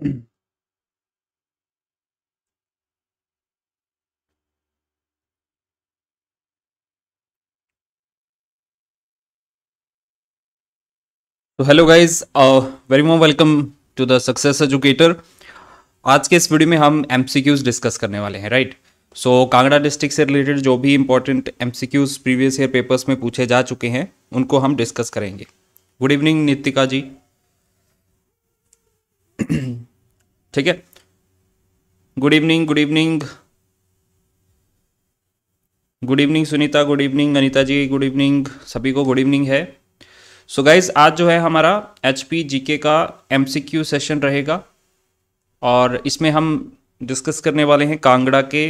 तो hello guys very more welcome to the success educator आज के इस वीडियो में हम एमसीक्यूज डिस्कस करने वाले हैं राइट सो कांगड़ा डिस्ट्रिक्ट से रिलेटेड जो भी important MCQs previous year papers में पूछे जा चुके हैं उनको हम डिस्कस करेंगे गुड इवनिंग नितिका जी ठीक है good evening good evening good evening Sunita good evening Anita ji good evening सभी को गुड इवनिंग है सो so गाइज आज जो है हमारा एच पी जी के का एम सी क्यू सेशन रहेगा और इसमें हम डिस्कस करने वाले हैं कांगड़ा के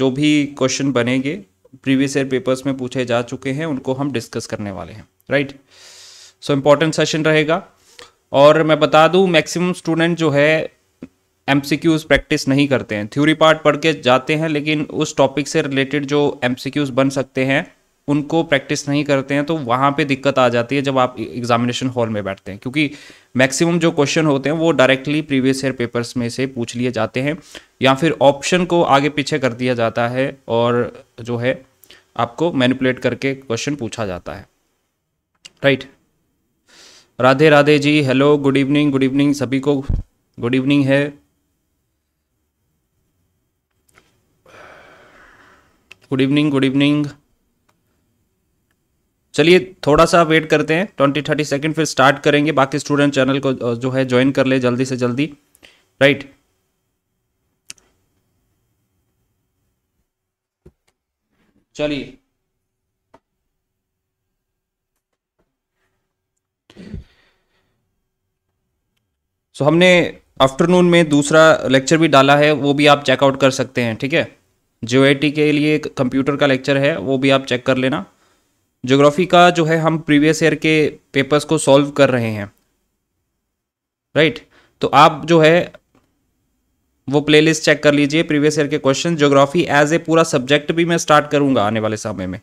जो भी क्वेश्चन बनेंगे प्रीवियस ईयर पेपर्स में पूछे जा चुके हैं उनको हम डिस्कस करने वाले हैं राइट सो इम्पॉर्टेंट सेशन रहेगा और मैं बता दूं मैक्सिमम स्टूडेंट जो है एम प्रैक्टिस नहीं करते हैं थ्योरी पार्ट पढ़ के जाते हैं लेकिन उस टॉपिक से रिलेटेड जो एम बन सकते हैं उनको प्रैक्टिस नहीं करते हैं तो वहाँ पे दिक्कत आ जाती है जब आप एग्जामिनेशन e- हॉल में बैठते हैं क्योंकि मैक्सिमम जो क्वेश्चन होते हैं वो डायरेक्टली प्रीवियस ईयर पेपर्स में से पूछ लिए जाते हैं या फिर ऑप्शन को आगे पीछे कर दिया जाता है और जो है आपको मैनिपुलेट करके क्वेश्चन पूछा जाता है right right. Radhe Radhe ji hello good evening good evening सभी को गुड इवनिंग है गुड इवनिंग गुड इवनिंग चलिए थोड़ा सा वेट करते हैं ट्वेंटी थर्टी सेकेंड फिर स्टार्ट करेंगे बाकी स्टूडेंट चैनल को जो है ज्वाइन कर ले जल्दी से जल्दी राइट right. चलिए सो so, हमने आफ्टरनून में दूसरा लेक्चर भी डाला है वो भी आप चेकआउट कर सकते हैं ठीक है जियो के लिए कंप्यूटर का लेक्चर है वो भी आप चेक कर लेना ज्योग्राफी का जो है हम प्रीवियस ईयर के पेपर्स को सॉल्व कर रहे हैं राइट right? तो आप जो है वो प्लेलिस्ट चेक कर लीजिए प्रीवियस ईयर के क्वेश्चन ज्योग्राफी एज ए पूरा सब्जेक्ट भी मैं स्टार्ट करूंगा आने वाले समय में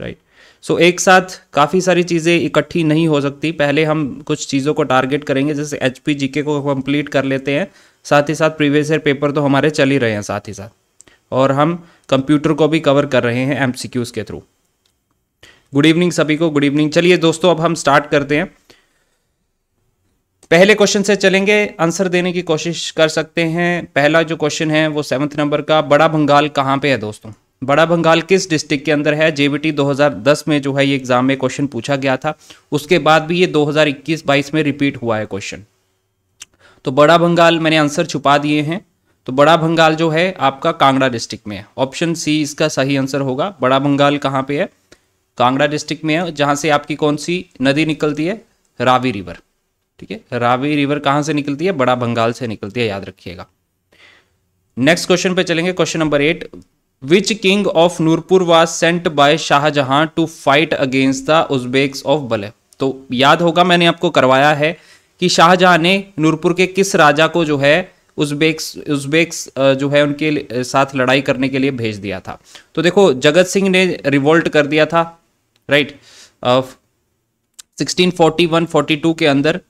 राइट right? सो एक साथ काफ़ी सारी चीज़ें इकट्ठी नहीं हो सकती पहले हम कुछ चीज़ों को टारगेट करेंगे जैसे एच पी जी के को कंप्लीट कर लेते हैं साथ ही साथ प्रीवियस ईयर पेपर तो हमारे चल ही रहे हैं साथ ही साथ और हम कंप्यूटर को भी कवर कर रहे हैं एम सी क्यूज़ के थ्रू गुड इवनिंग सभी को गुड इवनिंग चलिए दोस्तों अब हम स्टार्ट करते हैं पहले क्वेश्चन से चलेंगे आंसर देने की कोशिश कर सकते हैं पहला जो क्वेश्चन है वो सेवन्थ नंबर का बड़ा बंगाल कहाँ पे है दोस्तों बड़ा बंगाल किस डिस्ट्रिक्ट के अंदर है जेबीटी 2010 में जो है ये एग्जाम में क्वेश्चन पूछा गया था उसके बाद भी ये 2021-22 में रिपीट हुआ है क्वेश्चन तो बड़ा बंगाल मैंने आंसर छुपा दिए हैं तो बड़ा बंगाल जो है आपका कांगड़ा डिस्ट्रिक्ट में है ऑप्शन सी इसका सही आंसर होगा बड़ा बंगाल कहाँ पे है कांगड़ा डिस्ट्रिक्ट में है जहाँ से आपकी कौन सी नदी निकलती है रावी रिवर ठीक है रावी रिवर कहाँ से निकलती है बड़ा बंगाल से निकलती है याद रखिएगा नेक्स्ट क्वेश्चन पे चलेंगे question number eight which king of Nurpur was sent by Shahjahan to fight against the Uzbeks of Balh तो याद होगा मैंने आपको करवाया है कि शाहजहां ने नूरपुर के किस राजा को जो है उज्बेक्स उज्बेक्स जो है उनके साथ लड़ाई करने के लिए भेज दिया था तो देखो जगत सिंह ने रिवोल्ट कर दिया था right sixteen forty one forty two के अंदर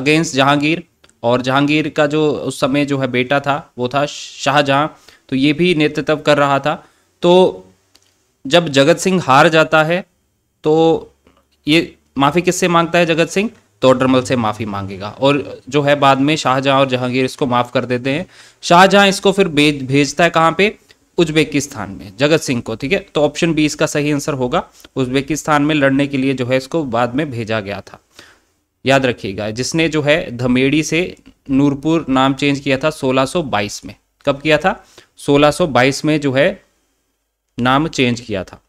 अगेंस्ट जहांगीर और जहांगीर का जो उस समय जो है बेटा था वो था शाहजहां तो ये भी नेतृत्व कर रहा था तो जब जगत सिंह हार जाता है तो ये माफ़ी किससे मांगता है जगत सिंह तो डरमल से माफ़ी मांगेगा और जो है बाद में शाहजहां और जहांगीर इसको माफ़ कर देते हैं शाहजहां इसको फिर भेज भेजता है कहाँ पे उज्बेकिस्तान में जगत सिंह को ठीक है तो ऑप्शन बी इसका सही आंसर होगा उज्बेकिस्तान में लड़ने के लिए जो है इसको बाद में भेजा गया था याद रखिएगा जिसने जो है धमेड़ी से नूरपुर नाम चेंज किया था सोलह में कब किया था 1622 में जो है नाम चेंज किया था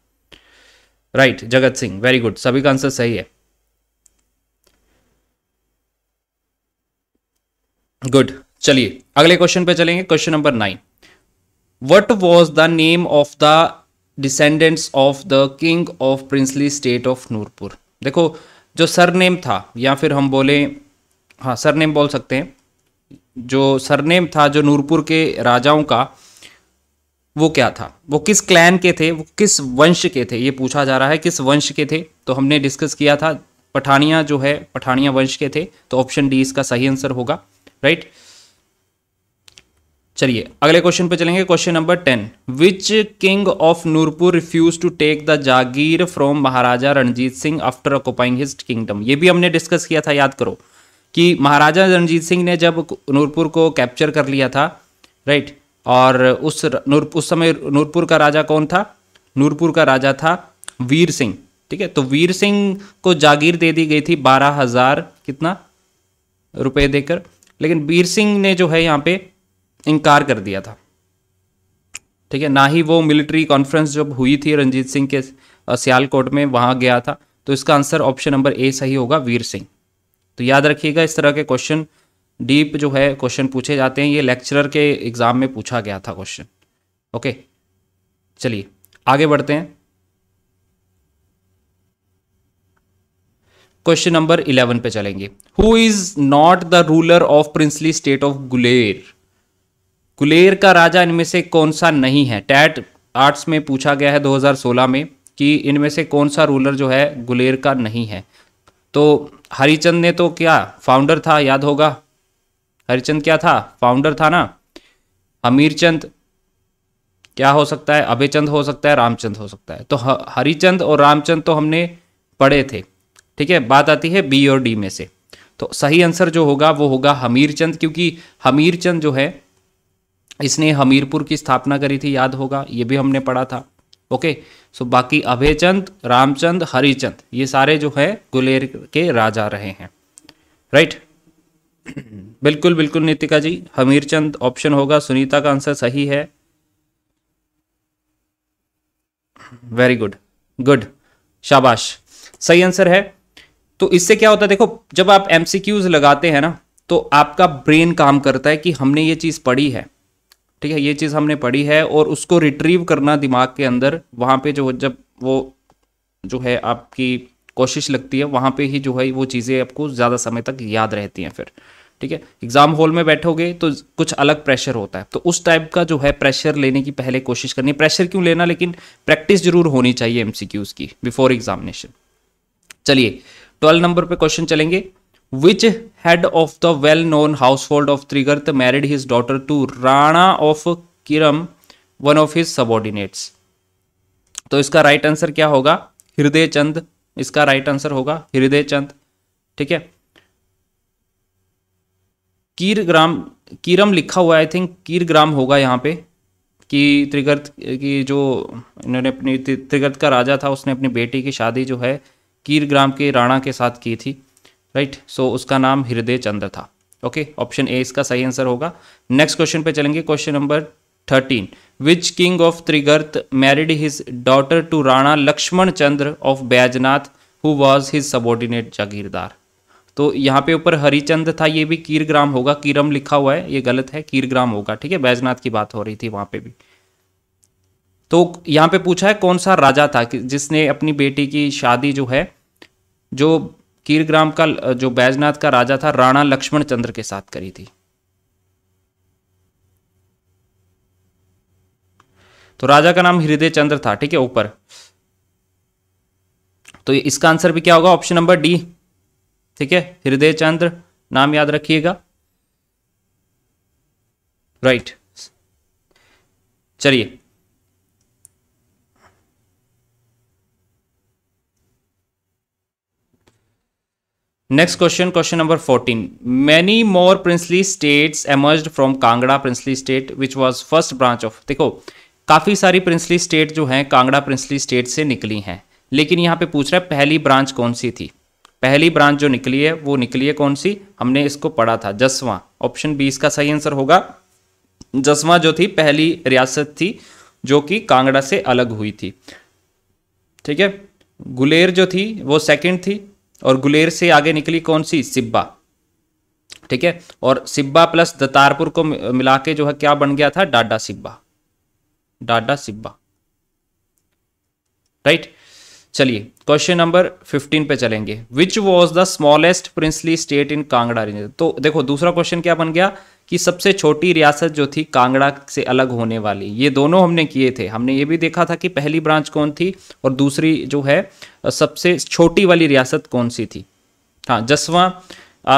राइट right, जगत सिंह वेरी गुड सभी का आंसर सही है गुड चलिए अगले क्वेश्चन पे चलेंगे question number nine what was the name of the descendants of the king of princely state of Nurpur देखो जो सरनेम था या फिर हम बोले हाँ सरनेम बोल सकते हैं जो सरनेम था जो नूरपुर के राजाओं का वो क्या था वो किस क्लैन के थे वो किस वंश के थे ये पूछा जा रहा है किस वंश के थे तो हमने डिस्कस किया था पठानिया जो है पठानिया वंश के थे तो ऑप्शन डी इसका सही आंसर होगा राइट चलिए अगले क्वेश्चन पे चलेंगे question number ten which king of Nurpur refuse to take the jagir from Maharaja Ranjit Singh after occupying his kingdom ये भी हमने डिस्कस किया था याद करो कि महाराजा रणजीत सिंह ने जब नूरपुर को कैप्चर कर लिया था राइट और उस नूर उस समय नूरपुर का राजा कौन था नूरपुर का राजा था वीर सिंह ठीक है तो वीर सिंह को जागीर दे दी गई थी बारह हजार कितना रुपए देकर लेकिन वीर सिंह ने जो है यहाँ पे इनकार कर दिया था ठीक है ना ही वो मिलिट्री कॉन्फ्रेंस जब हुई थी रंजीत सिंह के सियालकोट में वहाँ गया था तो इसका आंसर ऑप्शन नंबर ए सही होगा वीर सिंह तो याद रखिएगा इस तरह के क्वेश्चन डीप जो है क्वेश्चन पूछे जाते हैं ये लेक्चरर के एग्ज़ाम में पूछा गया था क्वेश्चन ओके चलिए आगे बढ़ते हैं क्वेश्चन नंबर इलेवन पे चलेंगे who is not the ruler of princely state of Guler Guler का राजा इनमें से कौन सा नहीं है टैट आर्ट्स में पूछा गया है 2016 में कि इनमें से कौन सा रूलर जो है गुलेर का नहीं है तो हरिचंद ने तो क्या फाउंडर था याद होगा हरिचंद क्या था फाउंडर था ना हमीरचंद क्या हो सकता है अभयचंद हो सकता है रामचंद हो सकता है तो हरिचंद और रामचंद तो हमने पढ़े थे ठीक है बात आती है बी और डी में से तो सही आंसर जो होगा वो होगा हमीरचंद क्योंकि हमीरचंद जो है इसने हमीरपुर की स्थापना करी थी याद होगा ये भी हमने पढ़ा था ओके सो बाकी अभयचंद रामचंद हरिचंद ये सारे जो है गुलेर के राजा रहे हैं राइट बिल्कुल बिल्कुल नीतिका जी हमीरचंद ऑप्शन होगा सुनीता का आंसर सही है वेरी गुड गुड शाबाश सही आंसर है तो इससे क्या होता है देखो जब आप एमसीक्यूज लगाते हैं ना तो आपका ब्रेन काम करता है कि हमने ये चीज़ पढ़ी है ठीक है ये चीज़ हमने पढ़ी है और उसको रिट्रीव करना दिमाग के अंदर वहां पे जो जब वो जो है आपकी कोशिश लगती है वहां पे ही जो है वो चीज़ें आपको ज़्यादा समय तक याद रहती हैं फिर ठीक है एग्जाम हॉल में बैठोगे तो कुछ अलग प्रेशर होता है तो उस टाइप का जो है प्रेशर लेने की पहले कोशिश करनी प्रेशर क्यों लेना लेकिन प्रैक्टिस जरूर होनी चाहिए एमसीक्यूज की बिफोर एग्जामिनेशन चलिए ट्वेल्व नंबर पर क्वेश्चन चलेंगे which head of the well known household of Trigarta married his daughter to Rana of Kiram one of his subordinates तो इसका राइट right आंसर क्या होगा हृदय चंद इसका राइट right आंसर होगा हृदय चंद ठीक है कीर ग्राम कीरम लिखा हुआ आई थिंक कीर ग्राम होगा यहाँ पे कि त्रिगर्त की जो इन्होंने अपनी त्रिगर्त का राजा था उसने अपनी बेटी की शादी जो है कीर ग्राम के राणा के साथ की थी राइट सो उसका नाम हृदय चंद्र था ओके ऑप्शन ए इसका सही आंसर होगा नेक्स्ट क्वेश्चन पे चलेंगे question number thirteen which king of Trigarta married his daughter to Rana Lakshman Chandra of Baijnath who was his subordinate jagirdar तो यहाँ पे ऊपर हरिचंद था ये भी कीरग्राम होगा कीरम लिखा हुआ है ये गलत है कीरग्राम होगा ठीक है बैजनाथ की बात हो रही थी वहाँ पे भी तो यहाँ पे पूछा है कौन सा राजा था जिसने अपनी बेटी की शादी जो है जो कीरग्राम का जो बैजनाथ का राजा था राणा लक्ष्मण चंद्र के साथ करी थी तो राजा का नाम हृदय चंद्र था ठीक है ऊपर तो इसका आंसर भी क्या होगा ऑप्शन नंबर डी ठीक है हृदय चंद्र नाम याद रखिएगा राइट चलिए next question question number 14 many more princely states emerge from Kangra princely state which was first branch of देखो काफ़ी सारी प्रिंसली स्टेट जो हैं कांगड़ा प्रिंसली स्टेट से निकली हैं लेकिन यहां पे पूछ रहा है पहली ब्रांच कौन सी थी पहली ब्रांच जो निकली है वो निकली है कौन सी हमने इसको पढ़ा था जसवा ऑप्शन बी इसका सही आंसर होगा जसवां जो थी पहली रियासत थी जो कि कांगड़ा से अलग हुई थी ठीक है गुलेर जो थी वो सेकंड थी और गुलेर से आगे निकली कौन सी सिब्बा ठीक है और सिब्बा प्लस दतारपुर को मिला के जो है क्या बन गया था डाडा सिब्बा डाडा सिब्बा राइट चलिए क्वेश्चन नंबर फिफ्टीन पे चलेंगे which was the smallest princely state in Kangra region तो देखो दूसरा क्वेश्चन क्या बन गया कि सबसे छोटी रियासत जो थी कांगड़ा से अलग होने वाली ये दोनों हमने किए थे हमने ये भी देखा था कि पहली ब्रांच कौन थी और दूसरी जो है सबसे छोटी वाली रियासत कौन सी थी हाँ जसवा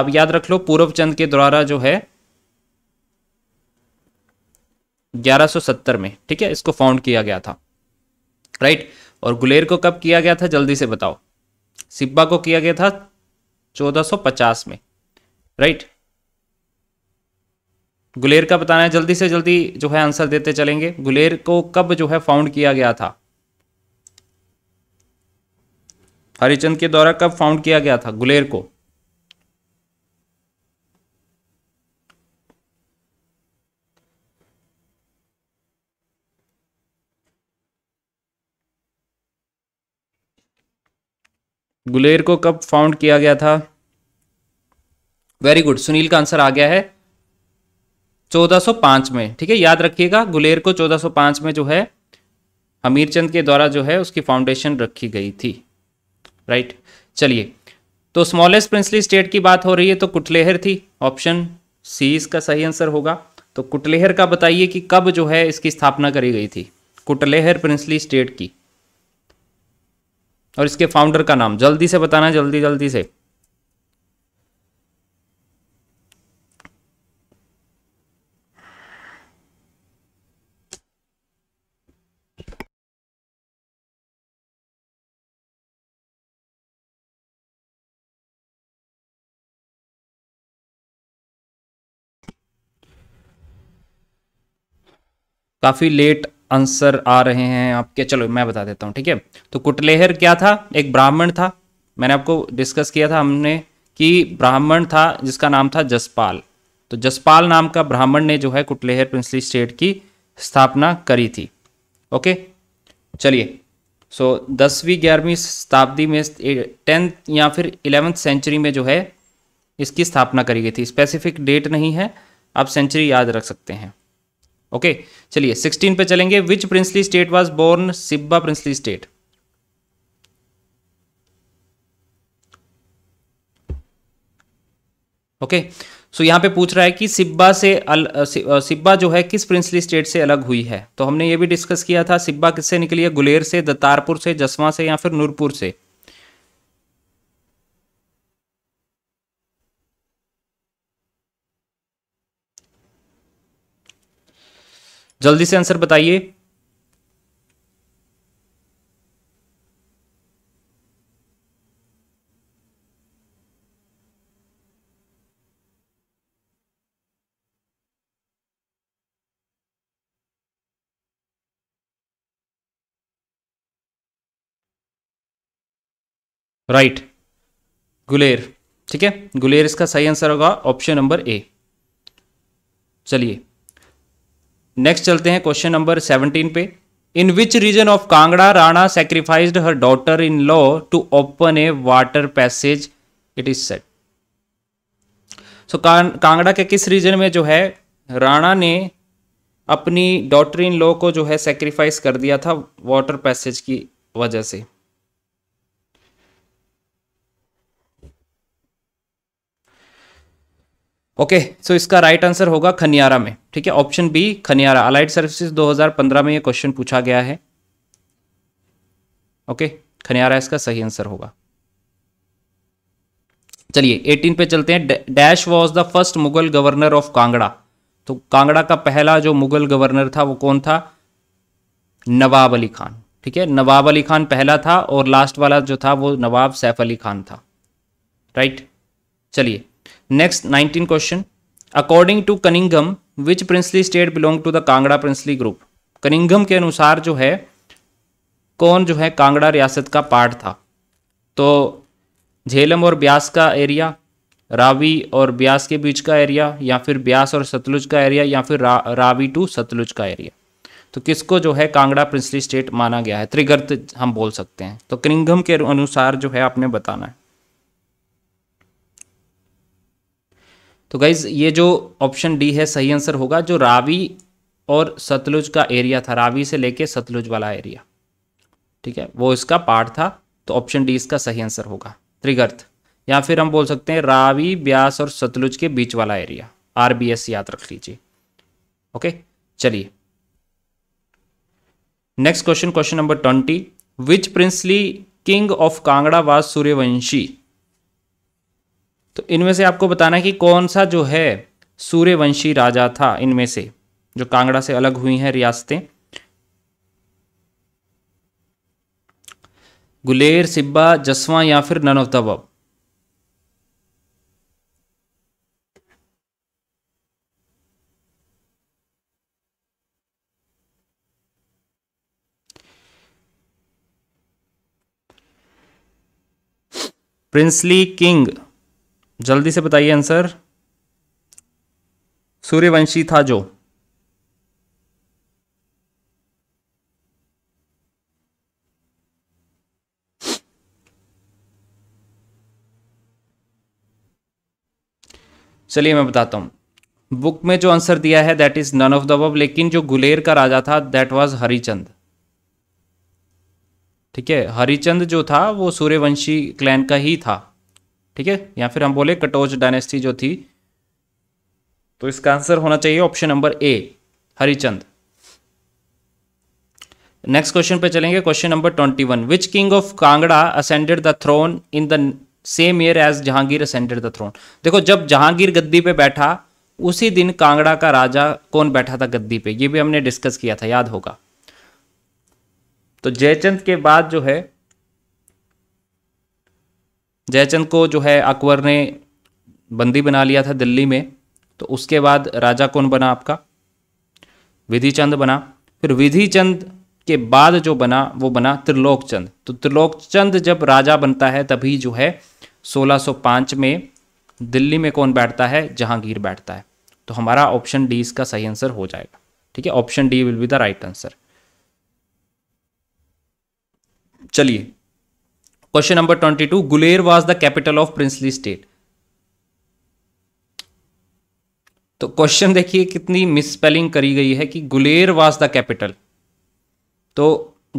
आप याद रख लो पूर्व चंद के द्वारा जो है 1170 में ठीक है इसको फाउंड किया गया था राइट right? और गुलेर को कब किया गया था जल्दी से बताओ सिब्बा को किया गया था 1450 में राइट गुलेर का बताना है जल्दी से जल्दी जो है आंसर देते चलेंगे गुलेर को कब जो है फाउंड किया गया था हरिचंद के द्वारा कब फाउंड किया गया था गुलेर को गुलेर को कब फाउंड किया गया था वेरी गुड सुनील का आंसर आ गया है 1405 में ठीक है याद रखिएगा गुलेर को 1405 में जो है चंद के द्वारा जो है उसकी फाउंडेशन रखी गई थी राइट चलिए तो स्मॉलेस्ट प्रिंसली स्टेट की बात हो रही है तो कुटलेहर थी ऑप्शन सी इसका सही आंसर होगा तो कुटलेहर का बताइए कि कब जो है इसकी स्थापना करी गई थी कुटलेहर प्रिंसली स्टेट की और इसके फाउंडर का नाम जल्दी से बताना जल्दी जल्दी से काफ़ी लेट आंसर आ रहे हैं आपके चलो मैं बता देता हूँ ठीक है तो कुटलेहर क्या था एक ब्राह्मण था मैंने आपको डिस्कस किया था हमने कि ब्राह्मण था जिसका नाम था जसपाल तो जसपाल नाम का ब्राह्मण ने जो है कुटलेहर प्रिंसली स्टेट की स्थापना करी थी ओके चलिए सो so, दसवीं ग्यारहवीं शताब्दी में टेंथ या फिर इलेवेंथ सेंचुरी में जो है इसकी स्थापना करी गई थी स्पेसिफिक डेट नहीं है आप सेंचुरी याद रख सकते हैं ओके चलिए सिक्सटीन पे चलेंगे which princely state was born Siba princely state okay so यहां पे पूछ रहा है कि सिब्बा से अल सि, सिब्बा जो है किस प्रिंसली स्टेट से अलग हुई है तो हमने ये भी डिस्कस किया था सिब्बा किससे निकली है गुलेर से दतारपुर से जसवा से या फिर नूरपुर से जल्दी से आंसर बताइए राइट गुलेर ठीक है गुलेर इसका सही आंसर होगा ऑप्शन नंबर ए चलिए नेक्स्ट चलते हैं क्वेश्चन नंबर सेवनटीन पे in which region of Kangra Rana sacrificed her daughter in law to open a water passage it is said so Kangra के किस रीजन में जो है राणा ने अपनी डॉटर इन लॉ को जो है सेक्रीफाइस कर दिया था वाटर पैसेज की वजह से ओके okay, सो so इसका राइट right आंसर होगा खनियारा में ठीक है option B Khaniyara allied services 2015 में ये क्वेश्चन पूछा गया है ओके okay, खनियारा इसका सही आंसर होगा चलिए 18 पे चलते हैं dash was the first Mughal governor of Kangra तो कांगड़ा का पहला जो मुगल गवर्नर था वो कौन था नवाब अली खान ठीक है नवाब अली खान पहला था और लास्ट वाला जो था वो नवाब सैफ अली खान था राइट चलिए next nineteen question according to Cunningham which princely state belong to the Kangra princely group Cunningham के अनुसार जो है कौन जो है कांगड़ा रियासत का पार्ट था तो झेलम और ब्यास का एरिया रावी और ब्यास के बीच का एरिया या फिर ब्यास और सतलुज का एरिया या फिर रा, रावी टू सतलुज का एरिया तो किसको जो है कांगड़ा प्रिंसली स्टेट माना गया है त्रिगर्त हम बोल सकते हैं तो कनिंगम के अनुसार जो है आपने बताना है तो गाइज़ ये जो ऑप्शन डी है सही आंसर होगा जो रावी और सतलुज का एरिया था रावी से लेके सतलुज वाला एरिया ठीक है वो इसका पार्ट था तो ऑप्शन डी इसका सही आंसर होगा त्रिगर्थ या फिर हम बोल सकते हैं रावी ब्यास और सतलुज के बीच वाला एरिया आर याद रख लीजिए ओके चलिए next question question number twenty which princely king of Kangra was Suryavanshi तो इनमें से आपको बताना है कि कौन सा जो है सूर्यवंशी राजा था इनमें से जो कांगड़ा से अलग हुई हैं रियासतें गुलेर सिब्बा जसवा या फिर none of the princely king जल्दी से बताइए आंसर सूर्यवंशी था जो चलिए मैं बताता हूं बुक में जो आंसर दिया है that is none of the अब लेकिन जो गुलेर का राजा था दैट वाज हरिचंद ठीक है हरिचंद जो था वो सूर्यवंशी क्लैन का ही था ठीक है या फिर हम बोले कटोज डायनेस्टी जो थी तो इसका आंसर होना चाहिए option number A Harichand next question पे चलेंगे question number twenty one which king of Kangra ascended the throne in the same year as Jahangir ascended the throne देखो जब जहांगीर गद्दी पे बैठा उसी दिन कांगड़ा का राजा कौन बैठा था गद्दी पे ये भी हमने डिस्कस किया था याद होगा तो जयचंद के बाद जो है जयचंद को जो है अकबर ने बंदी बना लिया था दिल्ली में तो उसके बाद राजा कौन बना आपका विधि बना फिर विधि के बाद जो बना वो बना त्रिलोक चंद तो त्रिलोक चंद जब राजा बनता है तभी जो है 1605 में दिल्ली में कौन बैठता है जहांगीर बैठता है तो हमारा ऑप्शन डी इसका सही आंसर हो जाएगा ठीक है option D will be the right answer चलिए number twenty two Guler was the capital of princely state तो क्वेश्चन देखिए कितनी मिसस्पेलिंग करी गई है कि गुलेर वाज द कैपिटल तो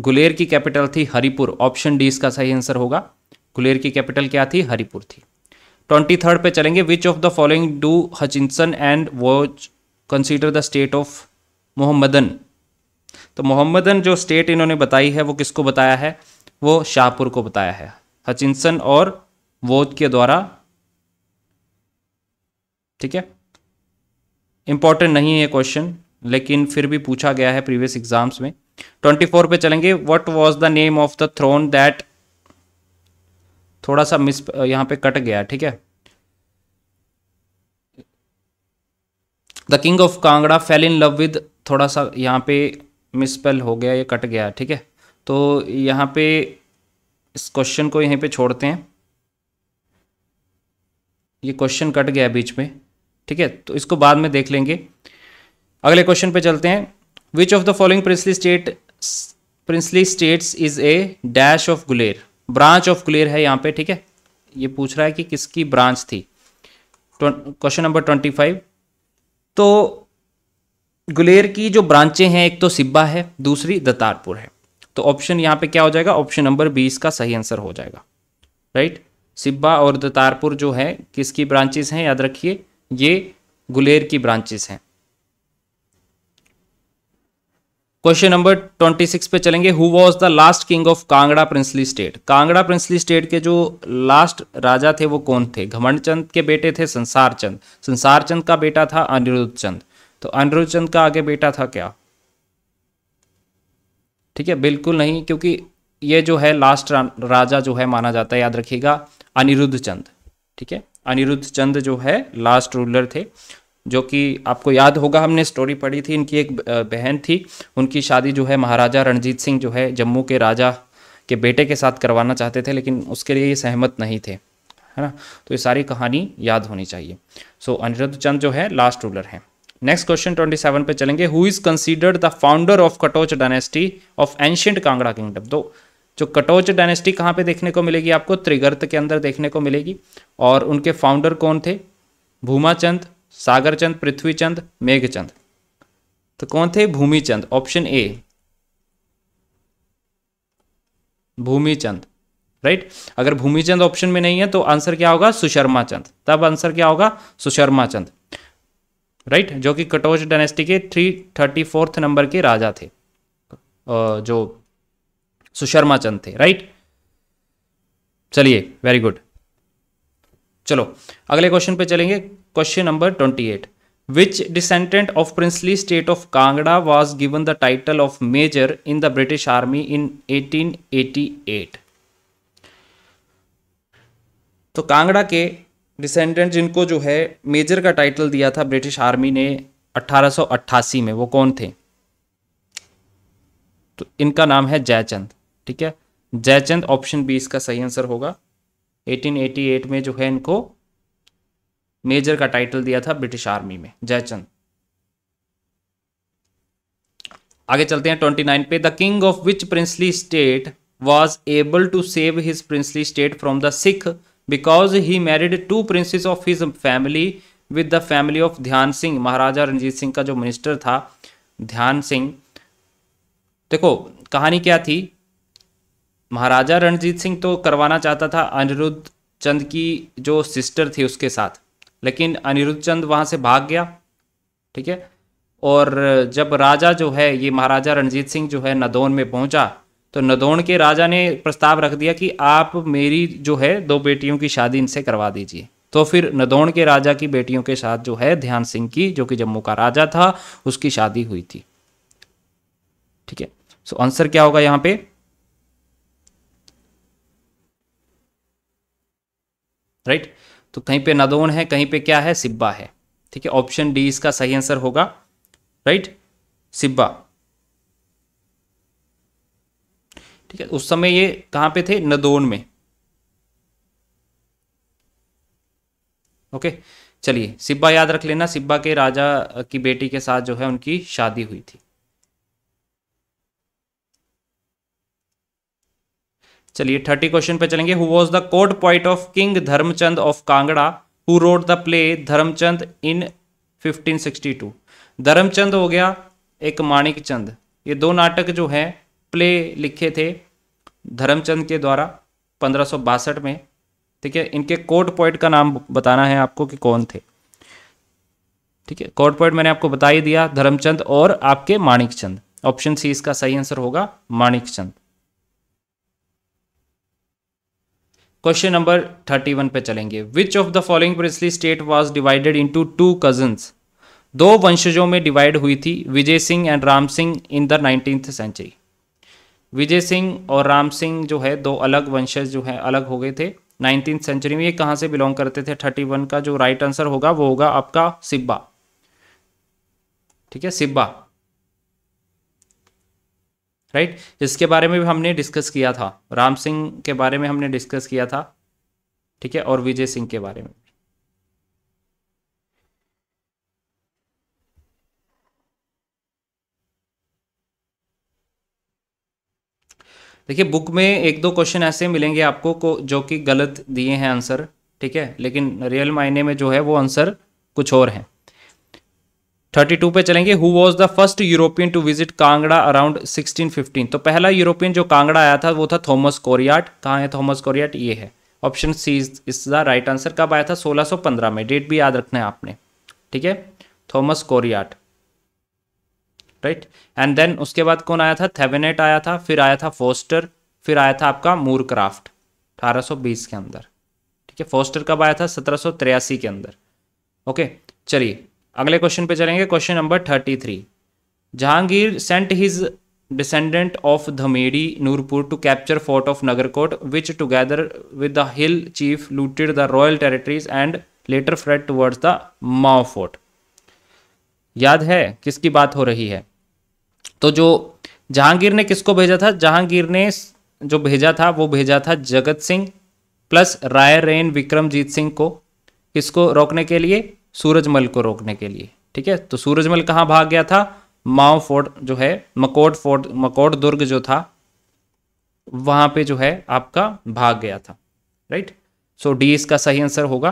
गुलेर की कैपिटल थी हरिपुर ऑप्शन डी इसका सही आंसर होगा गुलेर की कैपिटल क्या थी हरिपुर थी ट्वेंटी थर्ड पर चलेंगे which of the following do Hutchinson and was consider the state of Mohammedan तो मोहम्मदन जो स्टेट इन्होंने बताई है वो किसको बताया है वो शाहपुर को बताया है हचिनसन और वोद के द्वारा ठीक है इंपॉर्टेंट नहीं है क्वेश्चन लेकिन फिर भी पूछा गया है प्रीवियस एग्जाम्स में ट्वेंटी फोर पे चलेंगे what was the name of the throne that थोड़ा सा मिस यहां पे कट गया ठीक है the king of Kangra fell in love with थोड़ा सा यहां पे मिसपेल हो गया ये कट गया ठीक है तो यहाँ पे इस क्वेश्चन को यहीं पे छोड़ते हैं ये क्वेश्चन कट गया बीच में ठीक है तो इसको बाद में देख लेंगे अगले क्वेश्चन पे चलते हैं which of the following princely state princely states is a dash of Guler branch of Guler है यहाँ पे ठीक है ये पूछ रहा है कि किसकी ब्रांच थी क्वेश्चन नंबर ट्वेंटी फाइव तो गुलेर की जो ब्रांचें हैं एक तो सिब्बा है दूसरी दतारपुर है तो ऑप्शन यहाँ पे क्या हो जाएगा ऑप्शन नंबर बीस का सही आंसर हो जाएगा राइट सिब्बा और दतारपुर जो है किसकी ब्रांचेस हैं याद रखिए ये गुलेर की ब्रांचेस हैं क्वेश्चन नंबर ट्वेंटी सिक्स पे चलेंगे who was the last king of Kangra princely state Kangra princely state के जो लास्ट राजा थे वो कौन थे घमंड चंद के बेटे थे संसार चंद संसार चंद का बेटा था अनिरुद्ध चंद तो अनिरुद्ध चंद का आगे बेटा था क्या ठीक है बिल्कुल नहीं क्योंकि ये जो है लास्ट राजा जो है माना जाता है याद रखिएगा अनिरुद्ध चंद ठीक है अनिरुद्ध चंद जो है लास्ट रूलर थे जो कि आपको याद होगा हमने स्टोरी पढ़ी थी इनकी एक बहन थी उनकी शादी जो है महाराजा रणजीत सिंह जो है जम्मू के राजा के बेटे के साथ करवाना चाहते थे लेकिन उसके लिए ये सहमत नहीं थे है ना तो ये सारी कहानी याद होनी चाहिए सो अनिरुद्ध चंद जो है लास्ट रूलर हैं नेक्स्ट क्वेश्चन 27 पे चलेंगे who is considered the founder of Katoch dynasty of ancient Kangra kingdom तो जो कटोच डायनेस्टी कहाँ पे देखने को मिलेगी आपको त्रिगर्त के अंदर देखने को मिलेगी और उनके फाउंडर कौन थे भूमाचंद सागरचंद पृथ्वीचंद मेघचंद तो कौन थे Bhumichand option A Bhumichand right अगर भूमिचंद ऑप्शन में नहीं है तो आंसर क्या होगा सुशर्मा चंद तब आंसर क्या होगा सुशर्मा चंद राइट जो कि कटोच डायनेस्टी के थ्री थर्टी फोर्थ नंबर के राजा थे जो सुशर्मा चंद थे राइट चलिए वेरी गुड चलो अगले क्वेश्चन पे चलेंगे question number twenty eight which princely state of Kangra was given the title of major in the British army in eighteen eighty 1888 तो कांगड़ा के डिसेंडेंट जिनको जो है मेजर का टाइटल दिया था ब्रिटिश आर्मी ने 1888 में वो कौन थे तो इनका नाम है जयचंद ठीक है जयचंद ऑप्शन बी इसका सही आंसर होगा 1888 में जो है इनको मेजर का टाइटल दिया था ब्रिटिश आर्मी में जयचंद आगे चलते हैं 29 पे the king of which princely state was able to save his princely state from the Sikh because he married to princess of his family with the family of Dhyan Singh महाराजा रणजीत सिंह का जो मिनिस्टर था ध्यान सिंह देखो कहानी क्या थी महाराजा रणजीत सिंह तो करवाना चाहता था अनिरुद्ध चंद की जो सिस्टर थी उसके साथ लेकिन अनिरुद्ध चंद वहाँ से भाग गया ठीक है और जब राजा जो है ये महाराजा रणजीत सिंह जो है नदौन में पहुँचा तो नदौण के राजा ने प्रस्ताव रख दिया कि आप मेरी जो है दो बेटियों की शादी इनसे करवा दीजिए तो फिर नदौण के राजा की बेटियों के साथ जो है ध्यान सिंह की जो कि जम्मू का राजा था उसकी शादी हुई थी ठीक है सो आंसर क्या होगा यहां पे राइट right? तो कहीं पे नदौन है कहीं पे क्या है सिब्बा है ठीक है ऑप्शन डी इसका सही आंसर होगा राइट right? सिब्बा ठीक है उस समय ये कहां पे थे नदोन में ओके चलिए सिब्बा याद रख लेना सिब्बा के राजा की बेटी के साथ जो है उनकी शादी हुई थी चलिए थर्टी क्वेश्चन पे चलेंगे who was the court poet of king Dharamchand of Kangra who wrote the play Dharamchand in 1562 Dharamchand हो गया एक माणिक चंद ये दो नाटक जो है प्ले लिखे थे धर्मचंद के द्वारा पंद्रह में ठीक है इनके कोड पॉइंट का नाम बताना है आपको कि कौन थे ठीक है कोड पॉइंट मैंने आपको बता ही दिया धर्मचंद और आपके माणिक चंद ऑप्शन सी इसका सही आंसर होगा Manik Chand question number thirty one पे चलेंगे which of the following princely state was divided into two cousins दो वंशजों में डिवाइड हुई थी Vijay Singh and Ram Singh in the nineteen century Vijay Singh और राम सिंह जो है दो अलग वंशज जो है अलग हो गए थे नाइनटीन सेंचुरी में ये कहाँ से बिलोंग करते थे थर्टी वन का जो राइट आंसर होगा वो होगा आपका सिब्बा ठीक है सिब्बा राइट इसके बारे में भी हमने डिस्कस किया था राम सिंह के बारे में हमने डिस्कस किया था ठीक है और विजय सिंह के बारे में देखिए बुक में एक दो क्वेश्चन ऐसे मिलेंगे आपको को जो कि गलत दिए हैं आंसर ठीक है लेकिन रियल मायने में जो है वो आंसर कुछ और हैं थर्टी टू पे चलेंगे who was the first European to visit Kangra around sixteen fifteen तो पहला यूरोपियन जो कांगड़ा आया था वो था थॉमस कोरियाट कहाँ है थॉमस कोरियाट ये है option C is the right answer कब आया था 1615 में डेट भी याद रखना है आपने ठीक है Thomas Coryat right and then उसके बाद कौन आया था थेवेनेट आया था फिर आया था फोस्टर फिर आया था आपका मूरक्राफ्ट 1820 के अंदर ठीक है फोस्टर कब आया था सत्रह के अंदर ओके चलिए अगले क्वेश्चन पे चलेंगे question number 33 three Jahangir sent his descendant of Dhameri Nurpur to capture fort of Nagarkot which together with the hill chief looted the royal territories and later fled towards the Mau fort याद है किसकी बात हो रही है तो जो जहांगीर ने किसको भेजा था जहांगीर ने जो भेजा था वो भेजा था जगत सिंह प्लस राय रेन विक्रमजीत सिंह को किसको रोकने के लिए सूरजमल को रोकने के लिए ठीक है तो सूरजमल कहाँ भाग गया था माओ फोर्ट जो है मकोट फोर्ट मकोट दुर्ग जो था वहां पे जो है आपका भाग गया था राइट सो डी इसका सही आंसर होगा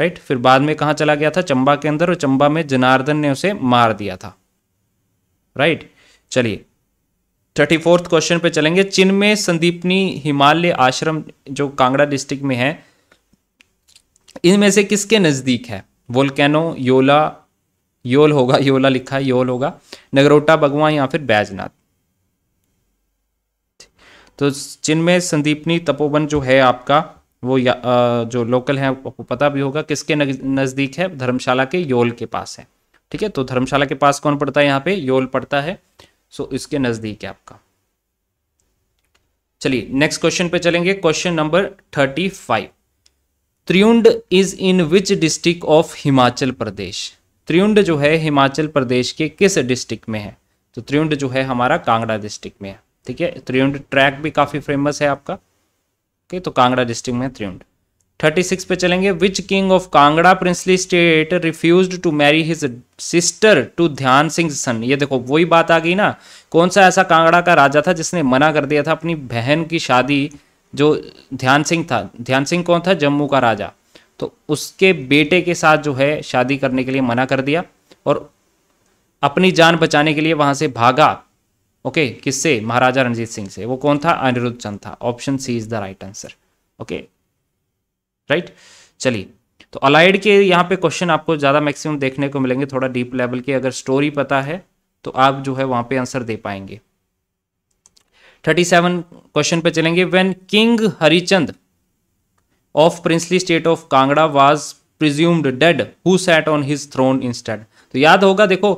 राइट फिर बाद में कहाँ चला गया था चंबा के अंदर और चंबा में जनार्दन ने उसे मार दिया था राइट चलिए थर्टी फोर्थ क्वेश्चन पे चलेंगे में संदीपनी हिमालय आश्रम जो कांगड़ा डिस्ट्रिक्ट में है इनमें से किसके नज़दीक है वोल्केनो योला योल होगा योला लिखा है योल होगा नगरोटा बगवा या फिर बैजनाथ तो में संदीपनी तपोवन जो है आपका वो या, जो लोकल है आपको पता भी होगा किसके नज़दीक है धर्मशाला के योल के पास है ठीक है तो धर्मशाला के पास कौन पड़ता है यहाँ पे योल पड़ता है सो इसके नज़दीक है आपका चलिए नेक्स्ट क्वेश्चन पे चलेंगे question number thirty five Triund is in which district of Himachal Pradesh Triund जो है हिमाचल प्रदेश के किस डिस्ट्रिक्ट में है तो त्रियुंड जो है हमारा कांगड़ा डिस्ट्रिक्ट में है ठीक है त्रियुंड ट्रैक भी काफ़ी फेमस है आपका ओके तो कांगड़ा डिस्ट्रिक्ट में त्रियुंड थर्टी सिक्स पे चलेंगे which king of Kangra princely state refuse to marry his sister to Dhyan Singh सन ये देखो वही बात आ गई ना कौन सा ऐसा कांगड़ा का राजा था जिसने मना कर दिया था अपनी बहन की शादी जो ध्यान सिंह था ध्यान सिंह कौन था जम्मू का राजा तो उसके बेटे के साथ जो है शादी करने के लिए मना कर दिया और अपनी जान बचाने के लिए वहाँ से भागा ओके किससे महाराजा रणजीत सिंह से वो कौन था अनिरुद्ध चंद था option C is the right answer okay right चलिए तो अलाइड के यहाँ पे क्वेश्चन आपको ज़्यादा मैक्सिमम देखने को मिलेंगे थोड़ा डीप लेवल के अगर स्टोरी पता है तो आप जो है वहाँ पे आंसर दे पाएंगे थर्टी सेवन क्वेश्चन पे चलेंगे when king Harichand of princely state of Kangra was presumed dead who sat on his throne instead तो याद होगा देखो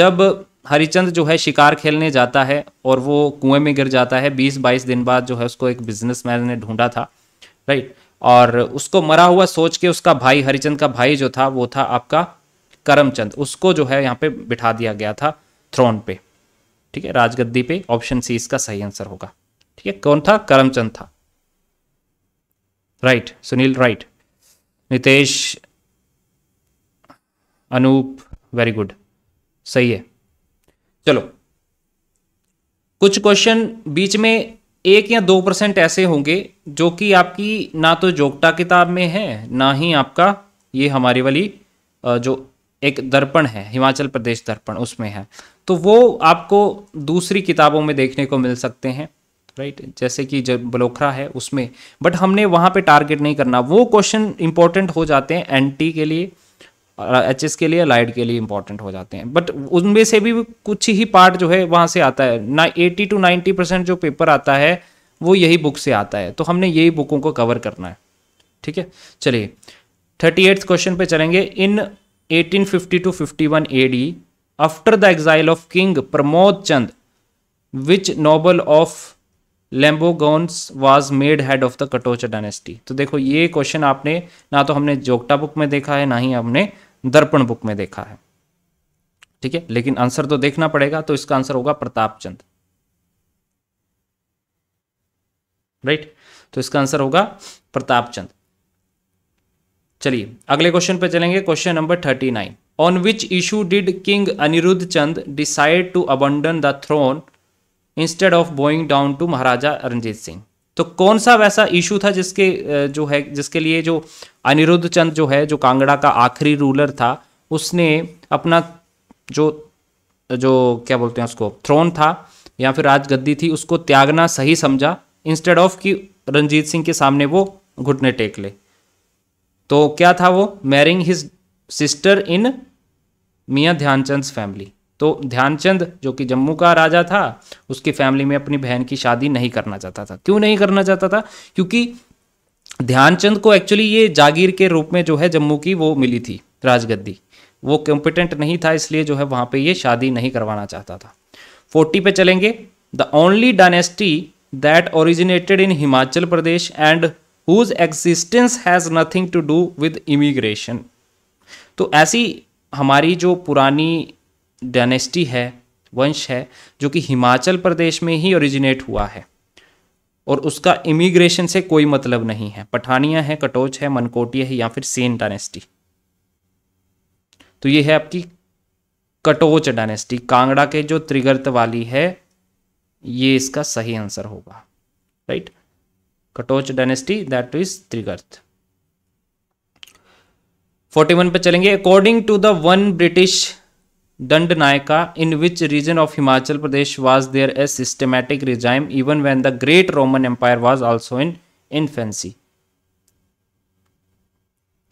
जब हरिचंद जो है शिकार खेलने जाता है और वो कुएं में गिर जाता है बीस बाईस दिन बाद जो है उसको एक बिजनेस ने ढूंढा था राइट और उसको मरा हुआ सोच के उसका भाई हरिचंद का भाई जो था वो था आपका करमचंद उसको जो है यहाँ पे बिठा दिया गया था थ्रोन पे ठीक है राजगद्दी पे ऑप्शन सी इसका सही आंसर होगा ठीक है कौन था करमचंद था right Sunil right Nitesh Anup very good सही है चलो कुछ क्वेश्चन बीच में एक या दो परसेंट ऐसे होंगे जो कि आपकी ना तो जोगटा किताब में है ना ही आपका ये हमारी वाली जो एक दर्पण है हिमाचल प्रदेश दर्पण उसमें है तो वो आपको दूसरी किताबों में देखने को मिल सकते हैं राइट right? जैसे कि जब बलोखरा है उसमें बट हमने वहाँ पे टारगेट नहीं करना वो क्वेश्चन इंपॉर्टेंट हो जाते हैं एनटी के लिए एच एस के लिए लाइट के लिए इंपॉर्टेंट हो जाते हैं बट उनमें से भी कुछ ही पार्ट जो है वहाँ से आता है ना एटी टू नाइन्टी परसेंट जो पेपर आता है वो यही बुक से आता है तो हमने यही बुकों को कवर करना है ठीक है चलिए थर्टी एट्थ क्वेश्चन पे चलेंगे in 1850 to fifty one AD after the exile of king Pramod Chand which noble of Lambagraon was made head of the Katoch dynasty तो देखो ये क्वेश्चन आपने ना तो हमने जोगटा बुक में देखा है ना ही हमने दर्पण बुक में देखा है ठीक है लेकिन आंसर तो देखना पड़ेगा तो इसका आंसर होगा प्रताप चंद राइट तो इसका आंसर होगा प्रताप चंद चलिए अगले क्वेश्चन पे चलेंगे question number thirty nine on which issue did king Anirudh Chand decide to abandon the throne instead of going down to Maharaja Ranjit Singh तो कौन सा वैसा इशू था जिसके जो है जिसके लिए जो अनिरुद्ध चंद जो है जो कांगड़ा का आखिरी रूलर था उसने अपना जो जो क्या बोलते हैं उसको थ्रोन था या फिर राजगद्दी थी उसको त्यागना सही समझा इंस्टेड ऑफ कि रंजीत सिंह के सामने वो घुटने टेक ले तो क्या था वो मैरिंग हिज सिस्टर इन मियाँ ध्यानचंद फैमिली तो ध्यानचंद जो कि जम्मू का राजा था उसकी फैमिली में अपनी बहन की शादी नहीं करना चाहता था क्यों नहीं करना चाहता था क्योंकि ध्यानचंद को एक्चुअली ये जागीर के रूप में जो है जम्मू की वो मिली थी राजगद्दी वो कॉम्पिटेंट नहीं था इसलिए जो है वहाँ पे ये शादी नहीं करवाना चाहता था फोर्टी पे चलेंगे the only dynasty that originated in Himachal Pradesh and whose existence has nothing to do with immigration तो ऐसी हमारी जो पुरानी डायनेस्टी है वंश है जो कि हिमाचल प्रदेश में ही ओरिजिनेट हुआ है और उसका इमिग्रेशन से कोई मतलब नहीं है पठानिया है कटोच है मनकोटिया है या फिर सेन डायनेस्टी तो ये है आपकी कटोच डायनेस्टी कांगड़ा के जो त्रिगर्त वाली है ये इसका सही आंसर होगा right Katoch dynasty that is Trigarta 41 पे चलेंगे according to the one British दंड नायका in which region of Himachal Pradesh was there a systematic regime even when the great Roman empire was also in infancy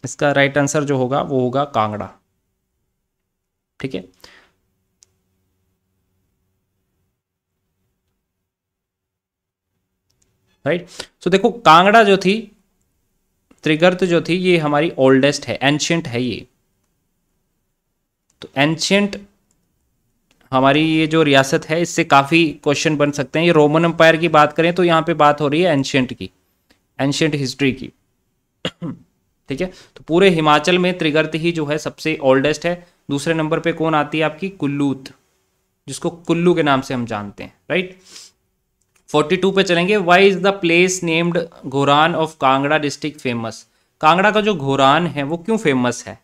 इसका राइट आंसर जो होगा वो होगा कांगड़ा ठीक है राइट सो देखो कांगड़ा जो थी त्रिगर्त जो थी ये हमारी ओल्डेस्ट है एंशियंट है ये तो एंशियंट हमारी ये जो रियासत है इससे काफ़ी क्वेश्चन बन सकते हैं ये रोमन एम्पायर की बात करें तो यहाँ पे बात हो रही है एंशियंट की एंशियंट हिस्ट्री की ठीक है तो पूरे हिमाचल में त्रिगर्त ही जो है सबसे ओल्डेस्ट है दूसरे नंबर पे कौन आती है आपकी कुल्लूत जिसको कुल्लू के नाम से हम जानते हैं राइट फोर्टी टू पे चलेंगे why is the place named Ghoran of Kangra district famous Kangra का जो घोरान है वो क्यों फेमस है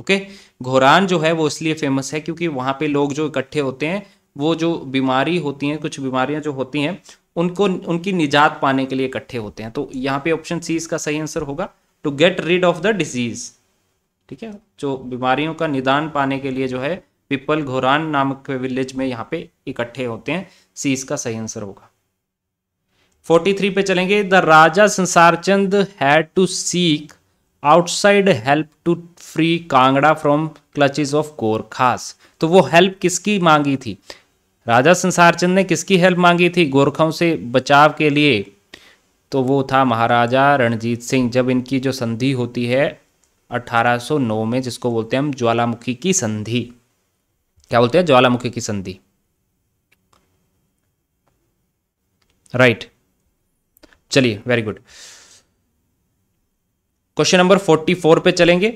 ओके घोरान जो है वो इसलिए फेमस है क्योंकि वहाँ पे लोग जो इकट्ठे होते हैं वो जो बीमारी होती हैं कुछ बीमारियां जो होती हैं उनको उनकी निजात पाने के लिए इकट्ठे होते हैं तो यहाँ पे ऑप्शन सी इसका सही आंसर होगा to get rid of the disease ठीक है जो बीमारियों का निदान पाने के लिए जो है पीपल घोरान नामक विलेज में यहाँ पे इकट्ठे होते हैं सी इसका सही आंसर होगा 43 पे चलेंगे the Raja Sansarchand had to seek outside help to free Kangra from clutches of Gorkhas तो वो हेल्प किसकी मांगी थी राजा संसार चंद ने किसकी हेल्प मांगी थी गोरखों से बचाव के लिए तो वो था महाराजा रणजीत सिंह जब इनकी जो संधि होती है 1809 में जिसको बोलते हैं हम ज्वालामुखी की संधि क्या बोलते हैं ज्वालामुखी की संधि राइट चलिए very good question number forty four पे चलेंगे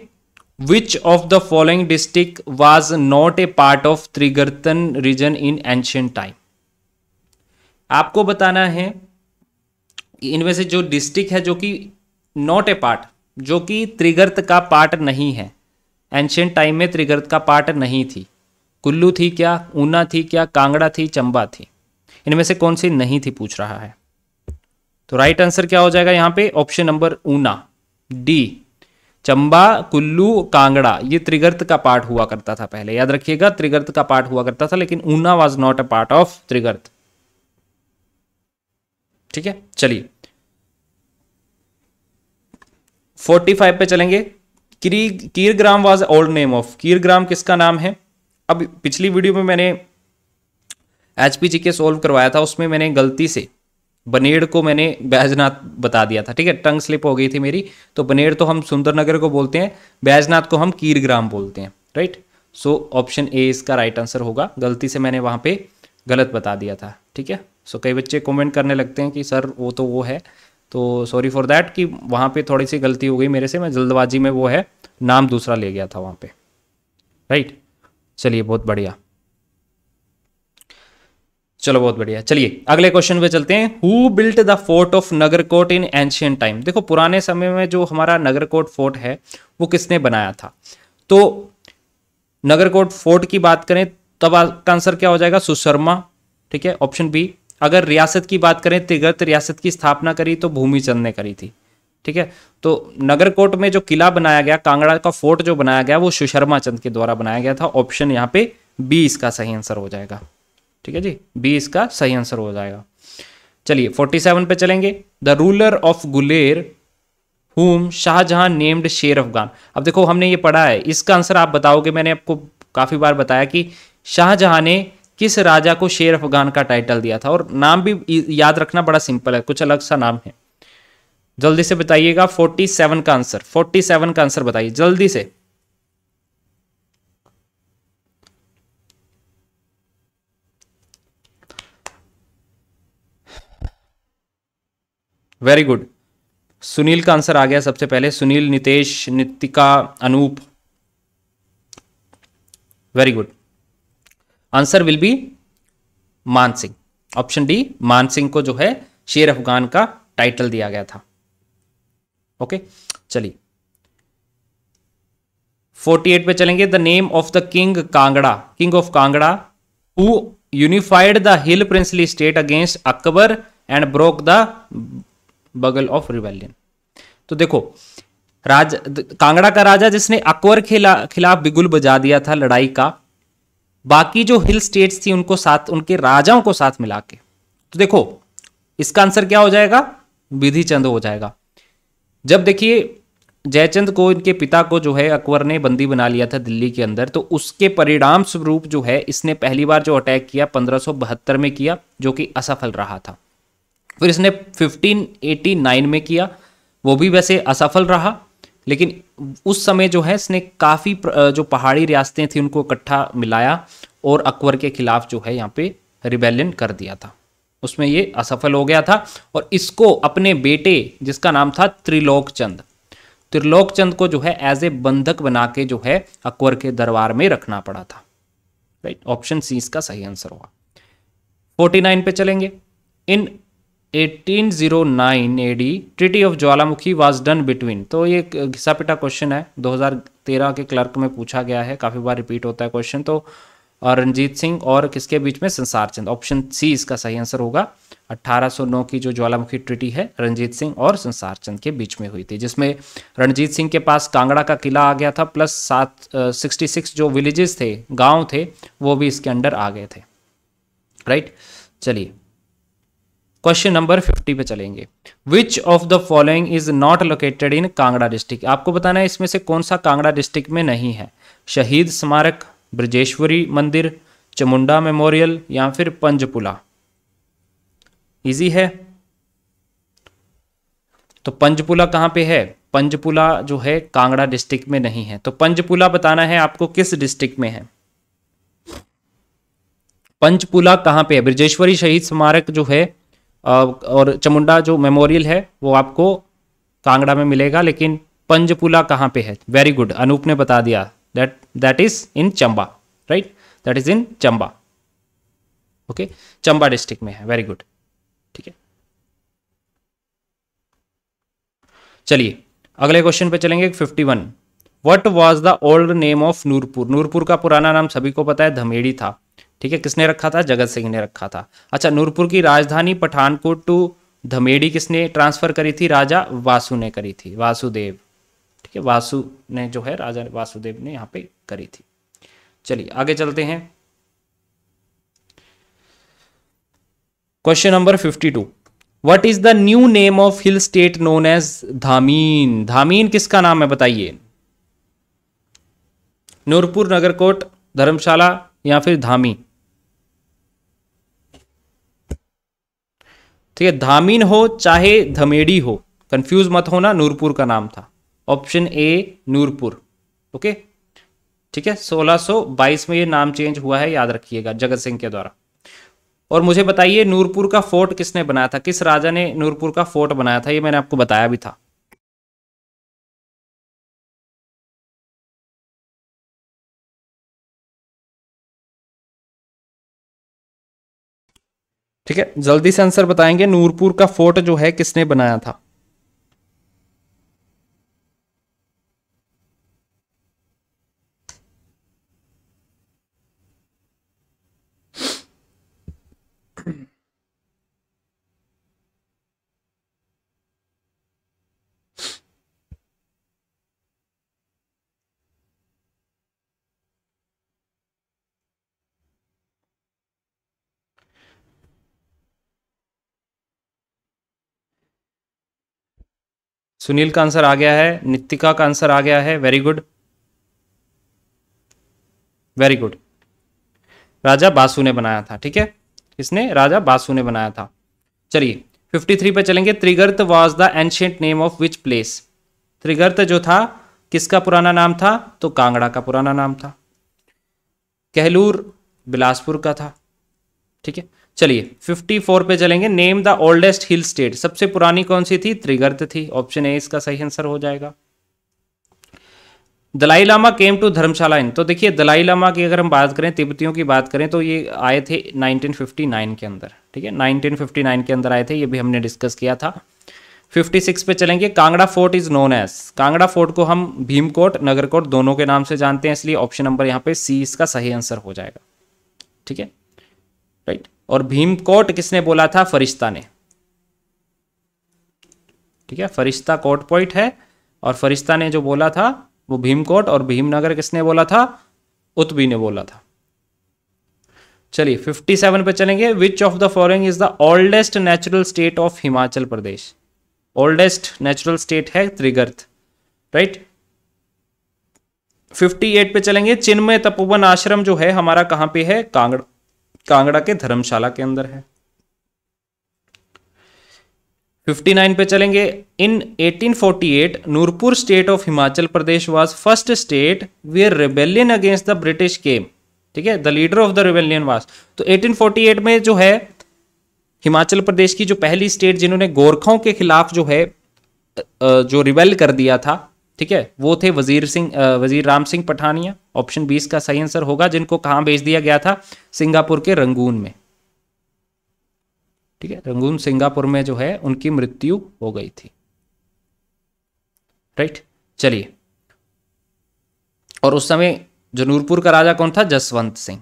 which of the following district was not a part of Trigartan region in ancient time आपको बताना है इनमें से जो डिस्ट्रिक्ट है जो कि नॉट ए पार्ट जो कि त्रिगर्त का पार्ट नहीं है एंशियंट टाइम में त्रिगर्त का पार्ट नहीं थी कुल्लू थी क्या ऊना थी क्या कांगड़ा थी चंबा थी इनमें से कौन सी नहीं थी पूछ रहा है तो राइट आंसर क्या हो जाएगा यहां पे option number Una D Chamba Kullu Kangra ये त्रिगर्त का पार्ट हुआ करता था पहले याद रखिएगा त्रिगर्त का पार्ट हुआ करता था लेकिन Una was not a part of Trigarta ठीक है चलिए फोर्टी फाइव पे चलेंगे Kirgram was old name of Kirgram किसका नाम है अब पिछली वीडियो में मैंने एचपी जी के सोल्व करवाया था उसमें मैंने गलती से बनेड़ को मैंने बैजनाथ बता दिया था ठीक है टंग स्लिप हो गई थी मेरी तो बनेड़ तो हम सुंदरनगर को बोलते हैं बैजनाथ को हम कीरग्राम बोलते हैं राइट सो ऑप्शन ए इसका राइट आंसर होगा गलती से मैंने वहाँ पे गलत बता दिया था ठीक है सो कई बच्चे कमेंट करने लगते हैं कि सर वो तो वो है तो सॉरी फॉर दैट कि वहाँ पे थोड़ी सी गलती हो गई मेरे से मैं जल्दबाजी में वो है नाम दूसरा ले गया था वहाँ पे राइट चलिए बहुत बढ़िया चलो बहुत बढ़िया चलिए अगले क्वेश्चन पे चलते हैं who built the fort of Nagarkot in ancient time देखो पुराने समय में जो हमारा नगरकोट फोर्ट है वो किसने बनाया था तो नगरकोट फोर्ट की बात करें तब का आंसर क्या हो जाएगा सुशर्मा ठीक है ऑप्शन बी अगर रियासत की बात करें तिगत रियासत की स्थापना करी तो भूमिचंद ने करी थी ठीक है तो नगरकोट में जो किला बनाया गया कांगड़ा का फोर्ट जो बनाया गया वो सुशर्मा चंद के द्वारा बनाया गया था ऑप्शन यहाँ पे बी इसका सही आंसर हो जाएगा ठीक है जी बी इसका सही आंसर हो जाएगा चलिए 47 पे चलेंगे द रूलर ऑफ गुलेर हुम शाहजहां नेम्ड शेर अफगान अब देखो हमने ये पढ़ा है इसका आंसर आप बताओगे मैंने आपको काफ़ी बार बताया कि शाहजहां ने किस राजा को शेर अफगान का टाइटल दिया था और नाम भी याद रखना बड़ा सिंपल है कुछ अलग सा नाम है जल्दी से बताइएगा 47 का आंसर 47 का आंसर बताइए जल्दी से वेरी गुड सुनील का आंसर आ गया सबसे पहले Sunil Nitesh Nitika Anup very good answer will be Man Singh option D मान सिंह को जो है शेर अफगान का टाइटल दिया गया था ओके चलिए 48 पे चलेंगे the name of the king Kangra king of Kangra who unified the hill princely state against Akbar and broke the bugle of rebellion तो देखो राज कांगड़ा का राजा जिसने अकबर खिला खिलाफ बिगुल बजा दिया था लड़ाई का बाकी जो हिल स्टेट्स थी उनको साथ उनके राजाओं को साथ मिला के तो देखो इसका आंसर क्या हो जाएगा विधि चंद हो जाएगा जब देखिए जयचंद को इनके पिता को जो है अकबर ने बंदी बना लिया था दिल्ली के अंदर तो उसके परिणाम स्वरूप जो है इसने पहली बार जो अटैक किया पंद्रह में किया जो कि असफल रहा था फिर इसने 1589 में किया वो भी वैसे असफल रहा लेकिन उस समय जो है इसने काफ़ी जो पहाड़ी रियासतें थी उनको इकट्ठा मिलाया और अकबर के खिलाफ जो है यहाँ पे रिबेलियन कर दिया था उसमें ये असफल हो गया था और इसको अपने बेटे जिसका नाम था त्रिलोक चंद त्रिलोक चंद को जो है एज ए बंधक बना के जो है अकबर के दरबार में रखना पड़ा था राइट ऑप्शन सी इसका सही आंसर होगा 49 पे चलेंगे in 1809 AD treaty of Jwalamukhi was done between तो ये घिसा पिटा क्वेश्चन है 2013 के क्लर्क में पूछा गया है काफ़ी बार रिपीट होता है क्वेश्चन तो रंजीत सिंह और किसके बीच में संसार चंद ऑप्शन सी इसका सही आंसर होगा 1809 की जो ज्वालामुखी ट्रिटी है रंजीत सिंह और संसार चंद के बीच में हुई थी जिसमें रणजीत सिंह के पास कांगड़ा का किला आ गया था प्लस सात सिक्सटी सिक्स जो विलेजेस थे गांव थे वो भी इसके अंडर आ गए थे राइट चलिए क्वेश्चन नंबर 50 पे चलेंगे which of the following is not located in Kangra district आपको बताना है इसमें से कौन सा कांगड़ा डिस्ट्रिक्ट में नहीं है शहीद स्मारक ब्रजेश्वरी मंदिर चमुंडा मेमोरियल या फिर पंजपुला इजी है तो पंजपुला कहां पे है पंजपुला जो है कांगड़ा डिस्ट्रिक्ट में नहीं है तो पंजपुला बताना है आपको किस डिस्ट्रिक्ट में है पंचपुला कहां पे है ब्रजेश्वरी शहीद स्मारक जो है और चमुंडा जो मेमोरियल है वो आपको कांगड़ा में मिलेगा लेकिन पंजपुला कहाँ पे है वेरी गुड अनूप ने बता दिया that that is in Chamba right that is in Chamba okay Chamba district में है वेरी गुड ठीक है चलिए अगले क्वेश्चन पे चलेंगे fifty one what was the old name of Nurpur Nurpur का पुराना नाम सभी को पता है धमेड़ी था ठीक है किसने रखा था जगत सिंह ने रखा था अच्छा नूरपुर की राजधानी पठानकोट टू धमेड़ी किसने ट्रांसफर करी थी राजा वासु ने करी थी वासुदेव ठीक है वासु ने जो है राजा वासुदेव ने यहाँ पे करी थी चलिए आगे चलते हैं question number fifty two what is the new name of hill state known as Dhamin Dhamin किसका नाम है बताइए नूरपुर नगरकोट धर्मशाला या फिर धामी ठीक तो है धामीन हो चाहे धमेड़ी हो कंफ्यूज मत होना नूरपुर का नाम था ऑप्शन ए नूरपुर ओके ठीक है 1622 में ये नाम चेंज हुआ है याद रखिएगा जगत सिंह के द्वारा और मुझे बताइए नूरपुर का फोर्ट किसने बनाया था किस राजा ने नूरपुर का फोर्ट बनाया था ये मैंने आपको बताया भी था ठीक है जल्दी से आंसर बताएंगे नूरपुर का फोर्ट जो है किसने बनाया था सुनील का आंसर आ गया है नितिका का आंसर आ गया है very good very good Raja Basu ने बनाया था ठीक है इसने राजा बासु ने बनाया था चलिए 53 पे चलेंगे Trigarta was the ancient name of which place Trigarta जो था किसका पुराना नाम था तो कांगड़ा का पुराना नाम था कहलूर बिलासपुर का था ठीक है चलिए 54 पे चलेंगे name the oldest hill state सबसे पुरानी कौन सी थी त्रिगर्त थी ऑप्शन ए इसका सही आंसर हो जाएगा Dalai Lama came to Dharamshala in तो देखिए दलाई लामा की अगर हम बात करें तिब्बतियों की बात करें तो ये आए थे 1959 के अंदर ठीक है 1959 के अंदर आए थे ये भी हमने डिस्कस किया था 56 पे चलेंगे Kangra fort is known as Kangra fort को हम भीमकोट नगरकोट दोनों के नाम से जानते हैं इसलिए ऑप्शन नंबर यहाँ पे सी इसका सही आंसर हो जाएगा ठीक है और भीमकोट किसने बोला था फरिश्ता ने ठीक है फरिश्ता कोट पॉइंट है और फरिश्ता ने जो बोला था वो भीमकोट और भीमनगर किसने बोला था उत्वी ने बोला था चलिए 57 पे चलेंगे which of the following is the oldest natural state of Himachal Pradesh oldest natural state है त्रिगर्थ राइट 58 पे चलेंगे चिन्मय तपोवन आश्रम जो है हमारा कहां पे है कांगड़ कांगड़ा के धर्मशाला के अंदर है 59 पे चलेंगे in 1848 Nurpur state of Himachal Pradesh was first state where rebellion against the British came ठीक है the leader of the rebellion was तो 1848 में जो है हिमाचल प्रदेश की जो पहली स्टेट जिन्होंने गोरखों के खिलाफ जो है जो रिवेल कर दिया था ठीक है वो थे वजीर सिंह वजीर राम सिंह पठानिया ऑप्शन बीस का सही आंसर होगा जिनको कहाँ भेज दिया गया था सिंगापुर के रंगून में ठीक है रंगून सिंगापुर में जो है उनकी मृत्यु हो गई थी राइट चलिए और उस समय जनूरपुर का राजा कौन था जसवंत सिंह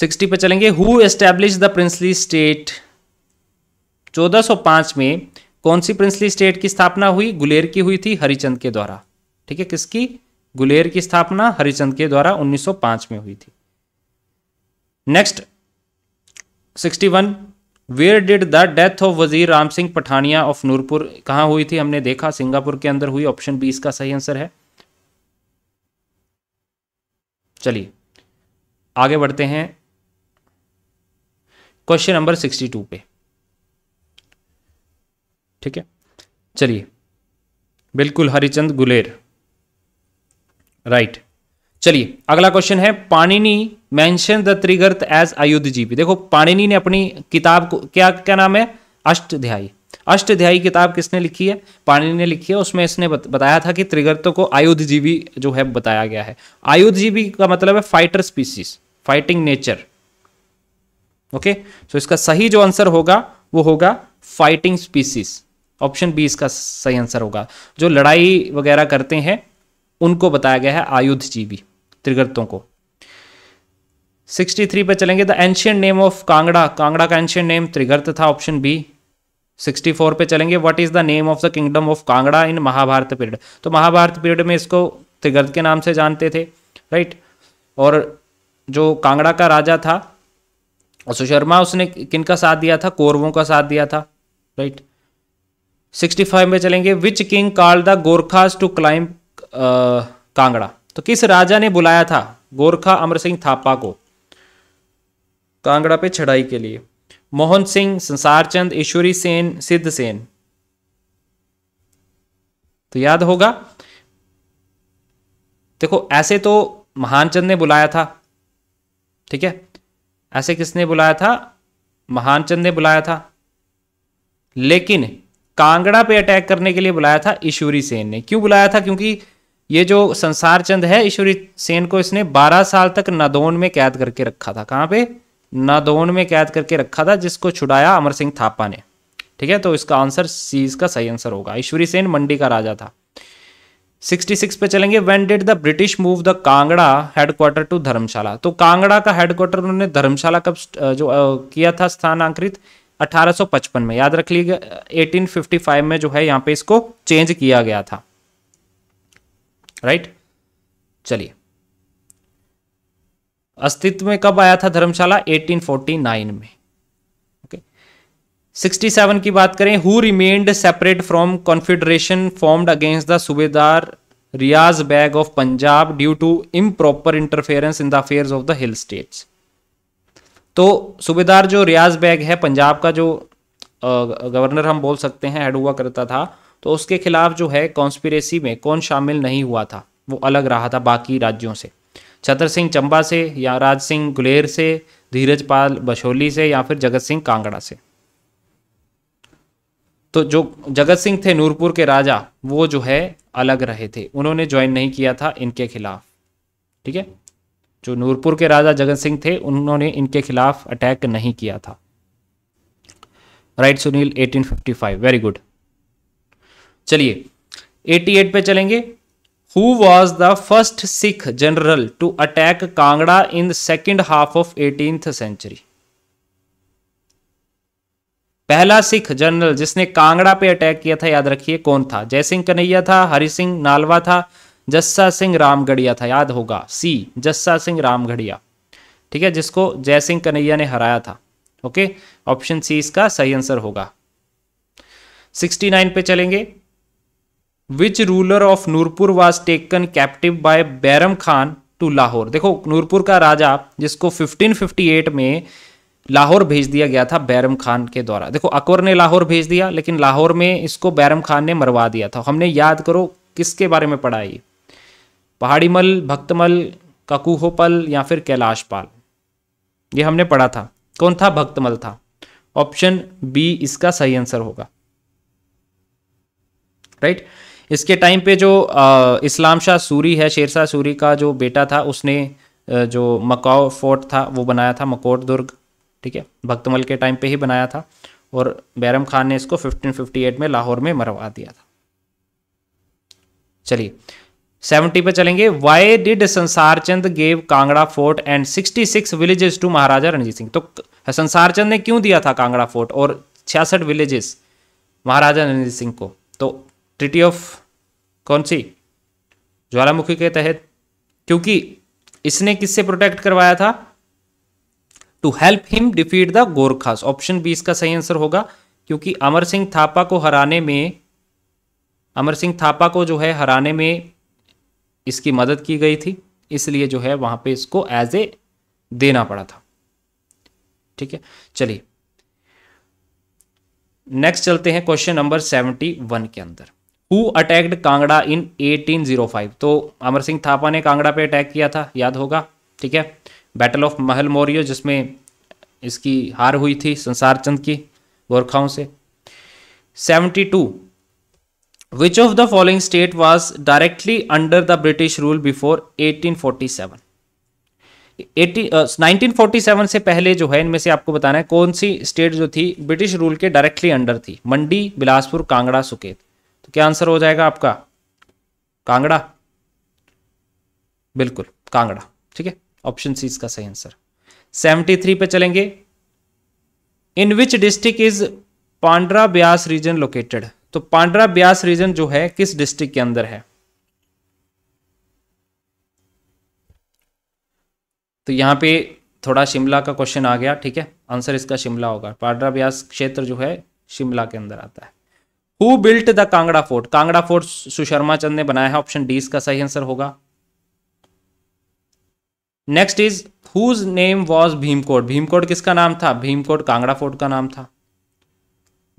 सिक्सटी पे चलेंगे who establish the princely state 1405 में कौन सी प्रिंसली स्टेट की स्थापना हुई गुलेर की हुई थी हरिचंद के द्वारा ठीक है किसकी गुलेर की स्थापना हरिचंद के द्वारा 1905 में हुई थी next 61 where did the death of वजीर राम सिंह पठानिया ऑफ नूरपुर कहां हुई थी हमने देखा सिंगापुर के अंदर हुई ऑप्शन बी इसका सही आंसर है चलिए आगे बढ़ते हैं क्वेश्चन नंबर सिक्सटी टू पे ठीक है चलिए बिल्कुल हरिचंद गुलेर राइट चलिए अगला क्वेश्चन है Panini mention the Trigarta as अयोध्य जीपी देखो पाणिनी ने अपनी किताब को क्या क्या नाम है अष्टध्यायी अष्टध्यायी किताब किसने लिखी है पाणिनि ने लिखी है उसमें इसने बत, बताया था कि त्रिगर्त को आयुधजीवी जो है बताया गया है आयुधजीवी का मतलब है fighter species fighting nature okay so इसका सही जो आंसर होगा वो होगा फाइटिंग स्पीसीज ऑप्शन बी इसका सही आंसर होगा जो लड़ाई वगैरह करते हैं उनको बताया गया है आयुध जीवी त्रिगर्तों को 63 पे चलेंगे the ancient name of Kangra Kangra का एंशियंट नेम त्रिगर्त था ऑप्शन बी 64 पे चलेंगे what is the name of the kingdom of Kangra in Mahabharata period तो महाभारत पीरियड में इसको त्रिगर्त के नाम से जानते थे राइट और जो कांगड़ा का राजा था सुशर्मा उसने किन का साथ दिया था कौरवों का साथ दिया था राइट सिक्सटी फाइव में चलेंगे which king call the Gorkhas to climb Kangra तो किस राजा ने बुलाया था गोरखा अमर सिंह थापा को कांगड़ा पे चढ़ाई के लिए मोहन सिंह संसार चंद ईश्वरी सेन सिद्ध सेन तो याद होगा देखो ऐसे तो महानचंद ने बुलाया था ठीक है ऐसे किसने बुलाया था महानचंद ने बुलाया था लेकिन कांगड़ा पे अटैक करने के लिए बुलाया था ईश्वरी सेन ने क्यों बुलाया था क्योंकि ये जो संसार चंद है ईश्वरी सेन को इसने 12 साल तक नदौन में कैद करके रखा था कहाँ पे नदौन में कैद करके रखा था जिसको छुड़ाया अमर सिंह थापा ने ठीक है तो इसका आंसर सी इसका सही आंसर होगा ईश्वरी सेन मंडी का राजा था 66 पे चलेंगे when did the British move the Kangra headquarter to Dharamshala तो कांगड़ा का हेडक्वार्टर उन्होंने धर्मशाला कब जो किया था स्थानांतरित 1855 में याद रख लीजिएगा 1855 में जो है यहाँ पे इसको चेंज किया गया था राइट चलिए अस्तित्व में कब आया था धर्मशाला 1849 में ओके okay. 67 की बात करें who remained separate from confederation formed against the subedar Riyaz Beg of Punjab due to improper interference in the affairs of the hill states तो सूबेदार जो रियाज बैग है पंजाब का जो गवर्नर हम बोल सकते हैं हेड हुआ करता था तो उसके खिलाफ जो है कॉन्स्पिरेसी में कौन शामिल नहीं हुआ था वो अलग रहा था बाकी राज्यों से छतर सिंह चंबा से या राज सिंह गुलेर से धीरज पाल बछोली से या फिर जगत सिंह कांगड़ा से तो जो जगत सिंह थे नूरपुर के राजा वो जो है अलग रहे थे उन्होंने ज्वाइन नहीं किया था इनके खिलाफ ठीक है जो नूरपुर के राजा जगत सिंह थे उन्होंने इनके खिलाफ अटैक नहीं किया था राइट सुनील 1855 वेरी गुड चलिए 88 पे चलेंगे who was the first Sikh general to attack Kangra in second half of eighteen century पहला सिख जनरल जिसने कांगड़ा पे अटैक किया था याद रखिए कौन था जयसिंह कन्हैया था हरि सिंह नालवा था जस्सा सिंह रामगढ़िया था याद होगा सी जस्सा सिंह रामगढ़िया ठीक है जिसको जयसिंह कन्हैया ने हराया था ओके ऑप्शन सी इसका सही आंसर होगा 69 पे चलेंगे which ruler of Nurpur was taken captive by Bairam Khan to Lahore देखो नूरपुर का राजा जिसको 1558 में लाहौर भेज दिया गया था बैरम खान के द्वारा देखो अकबर ने लाहौर भेज दिया लेकिन लाहौर में इसको बैरम खान ने मरवा दिया था हमने याद करो किसके बारे में पढ़ा ये पहाड़ी मल भक्तमल ककूहोपल या फिर कैलाश पाल ये हमने पढ़ा था कौन था भक्तमल था ऑप्शन बी इसका सही आंसर होगा राइट right? इसके टाइम पे जो इस्लाम शाह सूरी है शेर शाह सूरी का जो बेटा था उसने जो मकाओ फोर्ट था वो बनाया था मकोट दुर्ग ठीक है भक्तमल के टाइम पे ही बनाया था और बैरम खान ने इसको 1558 में लाहौर में मरवा दिया था चलिए 70 पे चलेंगे why did Sansar Chand gave Kangra fort and 66 villages to Maharaja Ranjit Singh तो संसार चंद ने क्यों दिया था कांगड़ा फोर्ट और छियासठ विलेजेस महाराजा रणजीत सिंह को तो ट्रिटी ऑफ कौन सी ज्वालामुखी के तहत क्योंकि इसने किससे प्रोटेक्ट करवाया था to help him defeat the Gorkhas option B इसका सही आंसर होगा क्योंकि अमर सिंह थापा को हराने में अमर सिंह थापा को जो है हराने में इसकी मदद की गई थी इसलिए जो है वहां पे इसको एज ए देना पड़ा था ठीक है चलिए नेक्स्ट चलते हैं क्वेश्चन नंबर सेवेंटी वन के अंदर हु अटैक्ड कांगड़ा इन 1805 तो अमर सिंह थापा ने कांगड़ा पे अटैक किया था याद होगा ठीक है बैटल ऑफ महल मौर्य जिसमें इसकी हार हुई थी संसार चंद की गोरखाओं से 72 which of the following state was directly under the British rule before 1847 eighteen nineteen forty seven से पहले जो है इनमें से आपको बताना है कौन सी स्टेट जो थी ब्रिटिश रूल के डायरेक्टली अंडर थी मंडी बिलासपुर कांगड़ा सुकेत क्या आंसर हो जाएगा आपका कांगड़ा बिल्कुल कांगड़ा ठीक है ऑप्शन सी इसका सही आंसर सेवेंटी थ्री पे चलेंगे in which district is Pandra Beas region located तो पांड्रा ब्यास रीजन जो है किस डिस्ट्रिक्ट के अंदर है तो यहां पे थोड़ा शिमला का क्वेश्चन आ गया ठीक है आंसर इसका शिमला होगा पांड्रा ब्यास क्षेत्र जो है शिमला के अंदर आता है who built the Kangra fort Kangra fort Susharma Chand ने बनाया है ऑप्शन डी इसका सही आंसर होगा next is whose name was Bhimkot Bhimkot किसका नाम था भीमकोट कांगड़ा फोर्ट का नाम था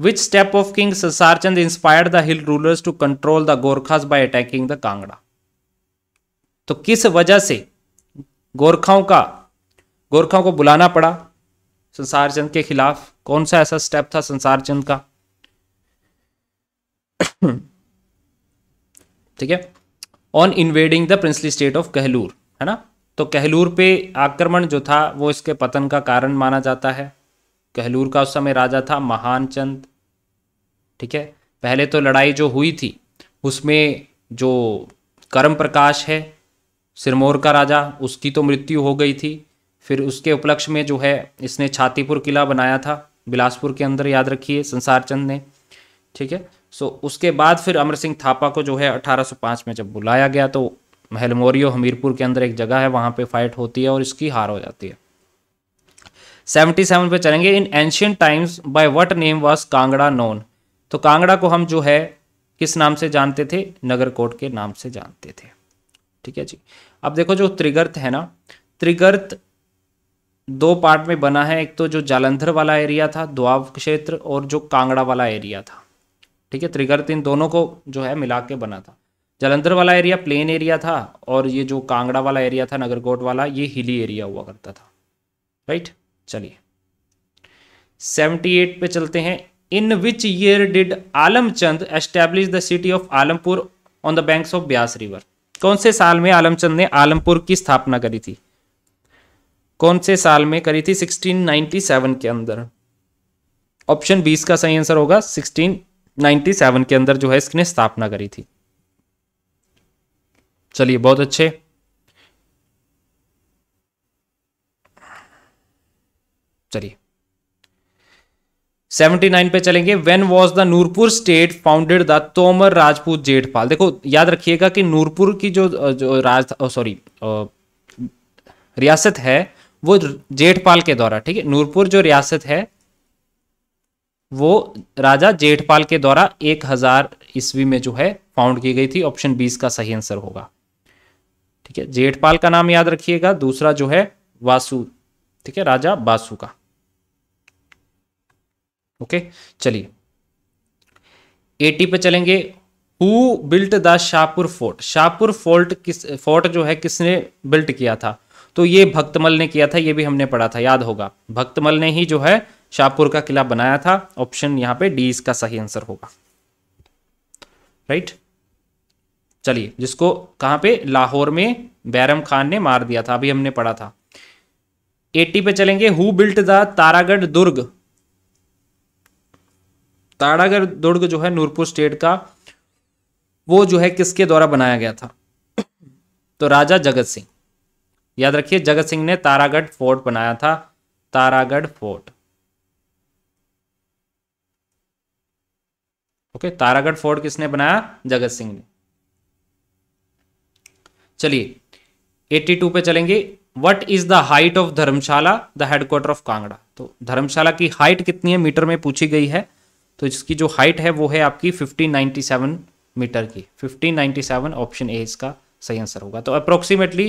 which step of king Sarchand inspired the hill rulers to control the Gorkhas by attacking the Kangra तो किस वजह से गोरखाओं का गोरखाओं को बुलाना पड़ा संसार चंद के खिलाफ कौन सा ऐसा स्टेप था संसार चंद का ठीक है on invading the princely state of Kahlur है ना तो कहलूर पे आक्रमण जो था वो इसके पतन का कारण माना जाता है कहलूर का उस समय राजा था महान चंद ठीक है पहले तो लड़ाई जो हुई थी उसमें जो करम प्रकाश है सिरमौर का राजा उसकी तो मृत्यु हो गई थी फिर उसके उपलक्ष्य में जो है इसने छातीपुर किला बनाया था बिलासपुर के अंदर याद रखिए संसार चंद ने ठीक है सो उसके बाद फिर अमर सिंह थापा को जो है 1805 में जब बुलाया गया तो महलमोरियो हमीरपुर के अंदर एक जगह है वहाँ पे फाइट होती है और इसकी हार हो जाती है 77 पे चलेंगे in ancient times by what name was Kangra known तो कांगड़ा को हम जो है किस नाम से जानते थे नगरकोट के नाम से जानते थे ठीक है जी अब देखो जो त्रिगर्त है ना त्रिगर्त दो पार्ट में बना है एक तो जो जालंधर वाला एरिया था द्वाब क्षेत्र और जो कांगड़ा वाला एरिया था ठीक है त्रिगर इन दोनों को जो है मिला के बना था जलंधर वाला एरिया प्लेन एरिया था और ये जो कांगड़ा वाला एरिया था नगरकोट वाला ये हिली एरिया हुआ करता था राइट चलिए सेवेंटी एट पे चलते हैं in which year did Alamchand establish the city of Alampur on the banks of Beas river कौन से साल में आलमचंद ने आलमपुर की स्थापना करी थी कौन से साल में करी थी 1697 के अंदर ऑप्शन बीस का सही आंसर होगा सिक्सटीन 97 के अंदर जो है इसने स्थापना करी थी चलिए बहुत अच्छे चलिए 79 पे चलेंगे when was the Nurpur state founded the Tomar Rajput Jethpal देखो याद रखिएगा कि नूरपुर की जो जो राज सॉरी रियासत है वो जेठपाल के द्वारा ठीक है नूरपुर जो रियासत है वो राजा जेठपाल के द्वारा एक हजार ईस्वी में जो है फाउंड की गई थी ऑप्शन बीस का सही आंसर होगा ठीक है जेठपाल का नाम याद रखिएगा दूसरा जो है वासु ठीक है राजा वासु का ओके चलिए एटी पे चलेंगे who built the Shahpur fort Shahpur fort किस फोर्ट जो है किसने बिल्ट किया था तो ये भक्तमल ने किया था ये भी हमने पढ़ा था याद होगा भक्तमल ने ही जो है शाहपुर का किला बनाया था ऑप्शन यहां पे डी इसका सही आंसर होगा राइट चलिए जिसको कहां पे लाहौर में बैरम खान ने मार दिया था अभी हमने पढ़ा था एटी पे चलेंगे हु बिल्ट द तारागढ़ दुर्ग तारागढ़ दुर्ग जो है नूरपुर स्टेट का वो जो है किसके द्वारा बनाया गया था तो राजा जगत सिंह याद रखिए जगत सिंह ने तारागढ़ फोर्ट बनाया था Taragarh fort okay Taragarh fort किसने बनाया जगत सिंह ने चलिए 82 पे चलेंगे what is the height of Dharamshala the headquarter of Kangra तो धर्मशाला की हाइट कितनी है मीटर में पूछी गई है तो इसकी जो हाइट है वो है आपकी 1597 मीटर की 1597 ऑप्शन ए इसका सही आंसर होगा तो अप्रोक्सीमेटली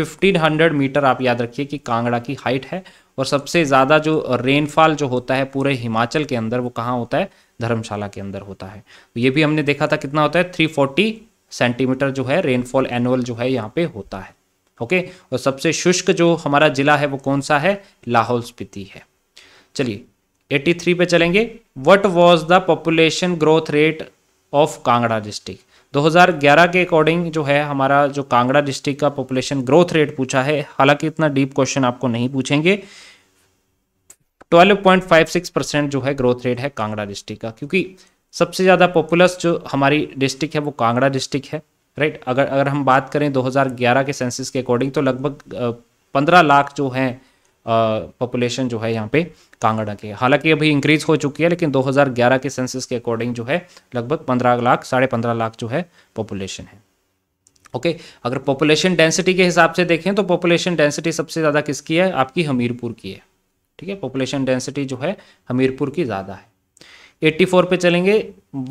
1500 मीटर आप याद रखिए कि कांगड़ा की हाइट है और सबसे ज़्यादा जो रेनफॉल जो होता है पूरे हिमाचल के अंदर वो कहाँ होता है धर्मशाला के अंदर होता है तो ये भी हमने देखा था कितना होता है 340 सेंटीमीटर जो है रेनफॉल एनुअल जो है यहाँ पे होता है ओके और सबसे शुष्क जो हमारा ज़िला है वो कौन सा है लाहौल स्पीति है चलिए थ्री पे चलेंगे what was the population growth rate of Kangra district 2011 के अकॉर्डिंग जो है हमारा जो कांगड़ा डिस्ट्रिक्ट का पॉपुलेशन ग्रोथ रेट पूछा है हालांकि इतना डीप क्वेश्चन आपको नहीं पूछेंगे 12.56 परसेंट जो है ग्रोथ रेट है कांगड़ा डिस्ट्रिक्ट का क्योंकि सबसे ज़्यादा पॉपुलस जो हमारी डिस्ट्रिक्ट है वो कांगड़ा डिस्ट्रिक्ट है राइट अगर अगर हम बात करें 2011 के सेंसिस के अकॉर्डिंग तो लगभग 15 लाख जो है पॉपुलेशन जो है यहाँ पे कांगड़ा के हालांकि अभी इंक्रीज हो चुकी है लेकिन 2011 के सेंसिस के अकॉर्डिंग जो है लगभग 15 लाख साढ़े पंद्रह लाख जो है पॉपुलेशन है ओके okay, अगर पॉपुलेशन डेंसिटी के हिसाब से देखें तो पॉपुलेशन डेंसिटी सबसे ज़्यादा किसकी है आपकी हमीरपुर की है ठीक है पॉपुलेशन डेंसिटी जो है हमीरपुर की ज़्यादा है 84 पे चलेंगे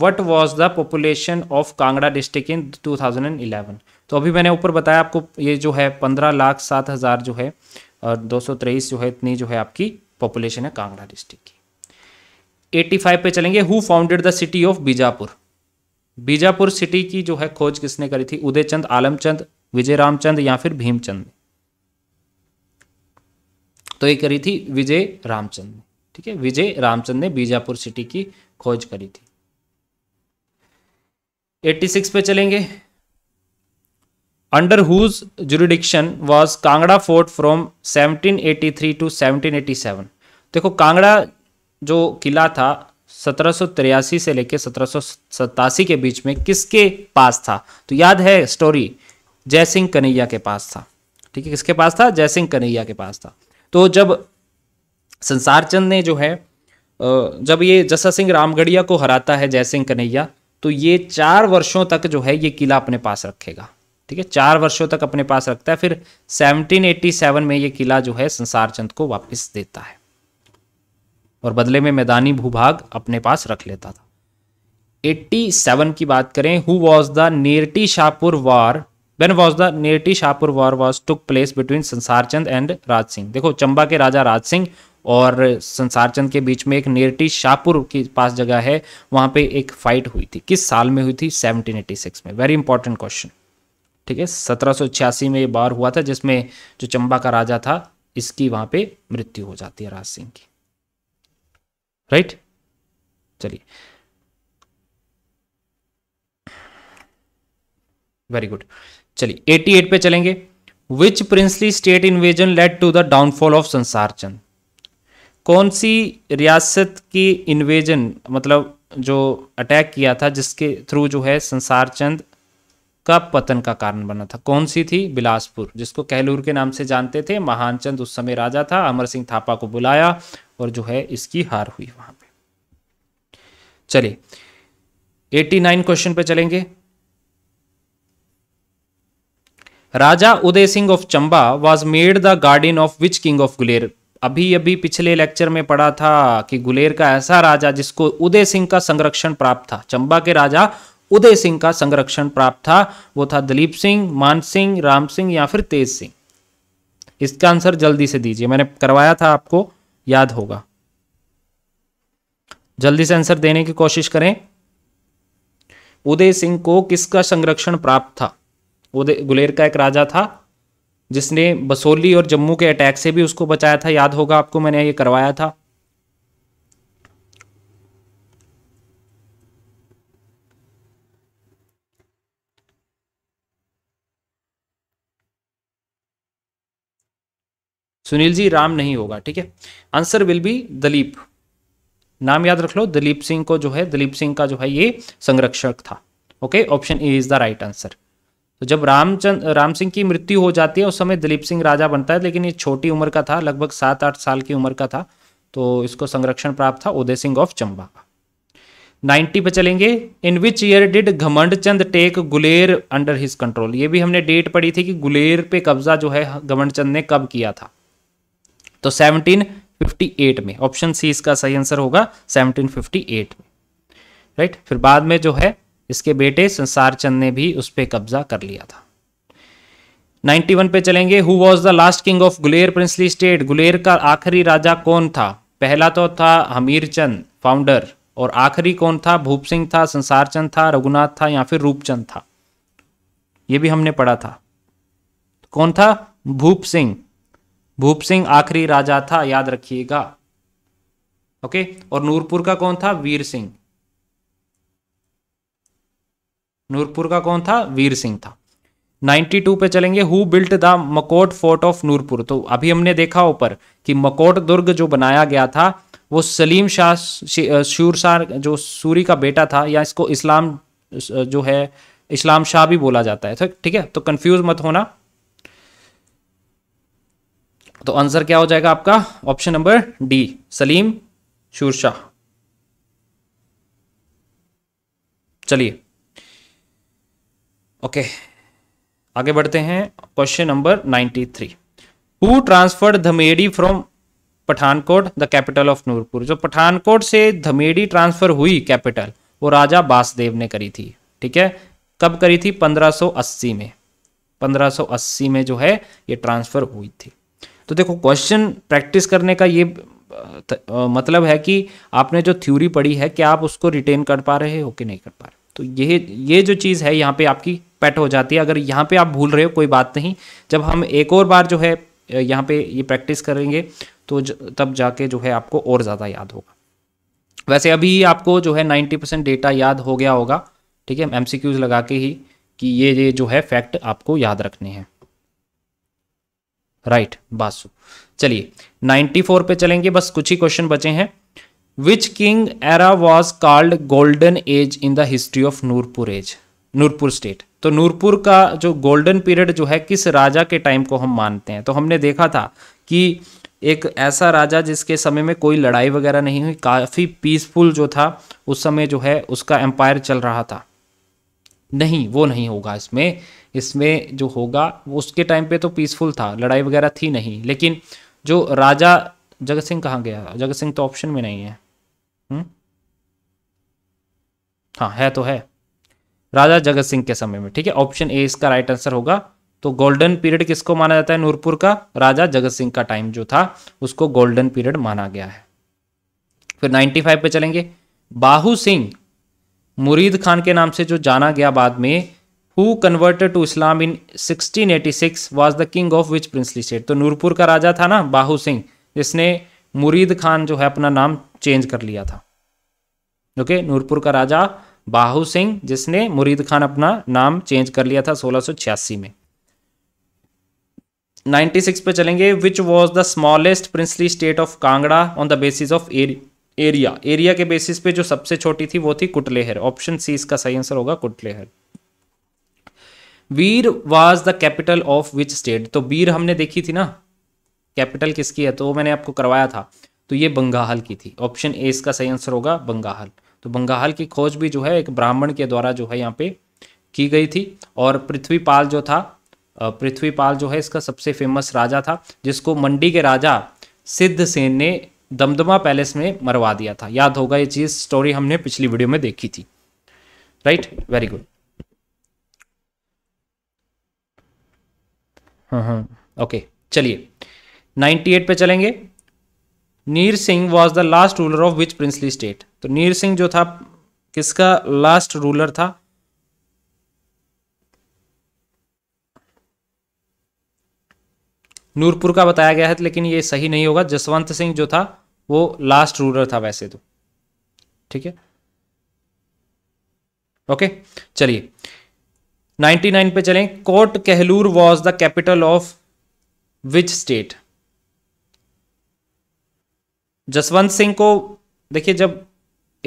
what was the population of Kangra district in 2011 तो अभी मैंने ऊपर बताया आपको ये जो है पंद्रह लाख सात हज़ार जो है और दो सौ तेईस जो है इतनी जो है आपकी पॉपुलेशन है कांगड़ा डिस्ट्रिक्ट की एट्टी फाइव पे चलेंगे who founded the city of Bijapur Bijapur city की जो है खोज किसने करी थी उदयचंद आलमचंद विजय रामचंद या फिर भीमचंद तो ये करी थी विजय रामचंद ने ठीक है विजय रामचंद ने बीजापुर सिटी की खोज करी थी 86 पे चलेंगे under whose jurisdiction was Kangra fort from 1783 to 1787 देखो कांगड़ा जो किला था सत्रह से लेकर सत्रह के बीच में किसके पास था तो याद है स्टोरी जयसिंह कन्हैया के पास था ठीक है किसके पास था जयसिंह कन्हैया के पास था तो जब संसार चंद ने जो है जब ये जसा सिंह रामगढ़िया को हराता है जय सिंह कन्हैया तो ये चार वर्षों तक जो है ये किला अपने पास रखेगा ठीक है चार वर्षों तक अपने पास रखता है फिर 1787 में ये किला जो है संसार चंद को वापस देता है और बदले में मैदानी भूभाग अपने पास रख लेता था 87 की बात करें who was the Nerti Shahpur war when was the Neti Shahpur war was took place between Sansar Chand and राज सिंह देखो चंबा के राजा राज सिंह और संसार चंद के बीच में एक नेरटी शाहपुर के पास जगह है वहां पे एक फाइट हुई थी किस साल में हुई थी 1786 में वेरी इंपॉर्टेंट क्वेश्चन ठीक है सत्रह में ये बार हुआ था जिसमें जो चंबा का राजा था इसकी वहां पे मृत्यु हो जाती है राज सिंह की राइट चलिए वेरी गुड चलिए 88 पे चलेंगे which princely state invasion led to the downfall of Sansar Chand कौन सी रियासत की इन्वेजन मतलब जो अटैक किया था जिसके थ्रू जो है संसार चंद का पतन का कारण बना था कौन सी थी बिलासपुर जिसको कहलूर के नाम से जानते थे महानचंद उस समय राजा था अमर सिंह थापा को बुलाया और जो है इसकी हार हुई वहां पे चलिए 89 क्वेश्चन पे चलेंगे Raja Uday Singh of Chamba was made the guardian of which king of Guler अभी अभी पिछले लेक्चर में पढ़ा था कि गुलेर का ऐसा राजा जिसको उदय सिंह का संरक्षण प्राप्त था चंबा के राजा उदय सिंह का संरक्षण प्राप्त था वो था दिलीप सिंह मान सिंह राम सिंह या फिर तेज सिंह इसका आंसर जल्दी से दीजिए मैंने करवाया था आपको याद होगा जल्दी से आंसर देने की कोशिश करें उदय सिंह को किसका संरक्षण प्राप्त था गुलेर का एक राजा था जिसने बसोली और जम्मू के अटैक से भी उसको बचाया था याद होगा आपको मैंने ये करवाया था सुनील जी राम नहीं होगा ठीक है आंसर विल बी दलीप नाम याद रख लो दलीप सिंह को जो है दलीप सिंह का जो है ये संरक्षक था okay option A is the right answer तो जब रामचंद राम सिंह की मृत्यु हो जाती है उस समय दिलीप सिंह राजा बनता है लेकिन ये छोटी उम्र का था लगभग सात आठ साल की उम्र का था तो इसको संरक्षण प्राप्त था उदय सिंह ऑफ चंबा नाइनटी पे चलेंगे in which year did Ghamand Chand take Guler under his control ये भी हमने डेट पढ़ी थी कि गुलेर पे कब्जा जो है घमंड चंद ने कब किया था तो 1758 में ऑप्शन सी इसका सही आंसर होगा 1758 में राइट फिर बाद में जो है इसके बेटे संसार चंद ने भी उस पर कब्जा कर लिया था 91 पे चलेंगे who was the last king of Guler princely state Guler का आखिरी राजा कौन था पहला तो था हमीर चंद फाउंडर और आखिरी कौन था भूप सिंह था संसार चंद था रघुनाथ था या फिर रूपचंद था ये भी हमने पढ़ा था कौन था भूप सिंह भूप सिंह आखिरी राजा था याद रखिएगा ओके और नूरपुर का कौन था वीर सिंह नूरपुर का कौन था वीर सिंह था 92 पे चलेंगे who built the Makot fort of Nurpur तो अभी हमने देखा ऊपर कि मकोट दुर्ग जो बनाया गया था वो सलीम शाह शूरशाह जो सूरी का बेटा था या इसको इस्लाम जो है इस्लाम शाह भी बोला जाता है तो ठीक है तो कंफ्यूज मत होना तो आंसर क्या हो जाएगा आपका option number D Salim Shurshah चलिए ओके आगे बढ़ते हैं question number 93 who transferred Dhameri from Pathankot the capital of Nurpur जो पठानकोट से धमेड़ी ट्रांसफर हुई कैपिटल वो राजा बासदेव ने करी थी ठीक है कब करी थी 1580 में 1580 में जो है ये ट्रांसफर हुई थी तो देखो क्वेश्चन प्रैक्टिस करने का ये मतलब है कि आपने जो थ्योरी पढ़ी है क्या आप उसको रिटेन कर पा रहे हो कि नहीं कर पा रहे तो ये ये जो चीज़ है यहाँ पे आपकी पेट हो जाती है अगर यहाँ पे आप भूल रहे हो कोई बात नहीं जब हम एक और बार जो है यहाँ पे ये प्रैक्टिस करेंगे तो तब जाके जो है आपको और ज़्यादा याद होगा वैसे अभी आपको जो है नाइन्टी परसेंट डेटा याद हो गया होगा ठीक है एम लगा के ही कि ये ये जो है फैक्ट आपको याद रखने हैं राइट बासु चलिए 94 पे चलेंगे बस कुछ ही क्वेश्चन बचे हैं which king era was called golden age in the history of Nurpur as Nurpur state तो नूरपुर का जो गोल्डन पीरियड जो है किस राजा के टाइम को हम मानते हैं तो हमने देखा था कि एक ऐसा राजा जिसके समय में कोई लड़ाई वगैरह नहीं हुई काफ़ी पीसफुल जो था उस समय जो है उसका एम्पायर चल रहा था नहीं वो नहीं होगा इसमें इसमें जो होगा उसके टाइम पे तो पीसफुल था लड़ाई वगैरह थी नहीं लेकिन जो राजा जगत सिंह कहाँ गया जगत सिंह तो ऑप्शन में नहीं है हुँ? हम्म? हाँ है तो है राजा जगत सिंह के समय में ठीक है ऑप्शन ए इसका राइट आंसर होगा तो गोल्डन पीरियड किसको माना जाता है नूरपुर का राजा जगत सिंह का टाइम जो था उसको गोल्डन पीरियड माना गया है फिर 95 पे चलेंगे बाहू सिंह मुरीद खान के नाम से जो जाना गया बाद में who converted to Islam in 1686 was the king of which princely state तो नूरपुर का राजा था ना बाहू सिंह जिसने मुरीद खान जो है अपना नाम चेंज कर लिया था ओके नूरपुर का राजा बाहू सिंह जिसने मुरीद खान अपना नाम चेंज कर लिया था सोलह में 96 पे चलेंगे which was the smallest princely state of Kangra on the basis of area area के बेसिस पे जो सबसे छोटी थी वो थी कुटलेहर ऑप्शन सी इसका सही आंसर होगा Kutlehar Bir was the capital of which state तो वीर हमने देखी थी ना कैपिटल किसकी है तो मैंने आपको करवाया था तो ये बंगाल की थी ऑप्शन ए इसका सही आंसर होगा बंगाल तो बंगाल की खोज भी जो है एक ब्राह्मण के द्वारा जो है यहाँ पे की गई थी और पृथ्वीपाल जो था पृथ्वीपाल जो है इसका सबसे फेमस राजा था जिसको मंडी के राजा सिद्ध सेन ने दमदमा पैलेस में मरवा दिया था याद होगा ये चीज़ स्टोरी हमने पिछली वीडियो में देखी थी राइट वेरी गुड हाँ हाँ ओके चलिए 98 पे चलेंगे Nir Singh was the last ruler of which princely state तो नीर सिंह जो था किसका लास्ट रूलर था नूरपुर का बताया गया है लेकिन ये सही नहीं होगा जसवंत सिंह जो था वो लास्ट रूलर था वैसे तो ठीक है ओके चलिए 99 पे चलें Kot Kahlur was the capital of which state Jaswant Singh को देखिए जब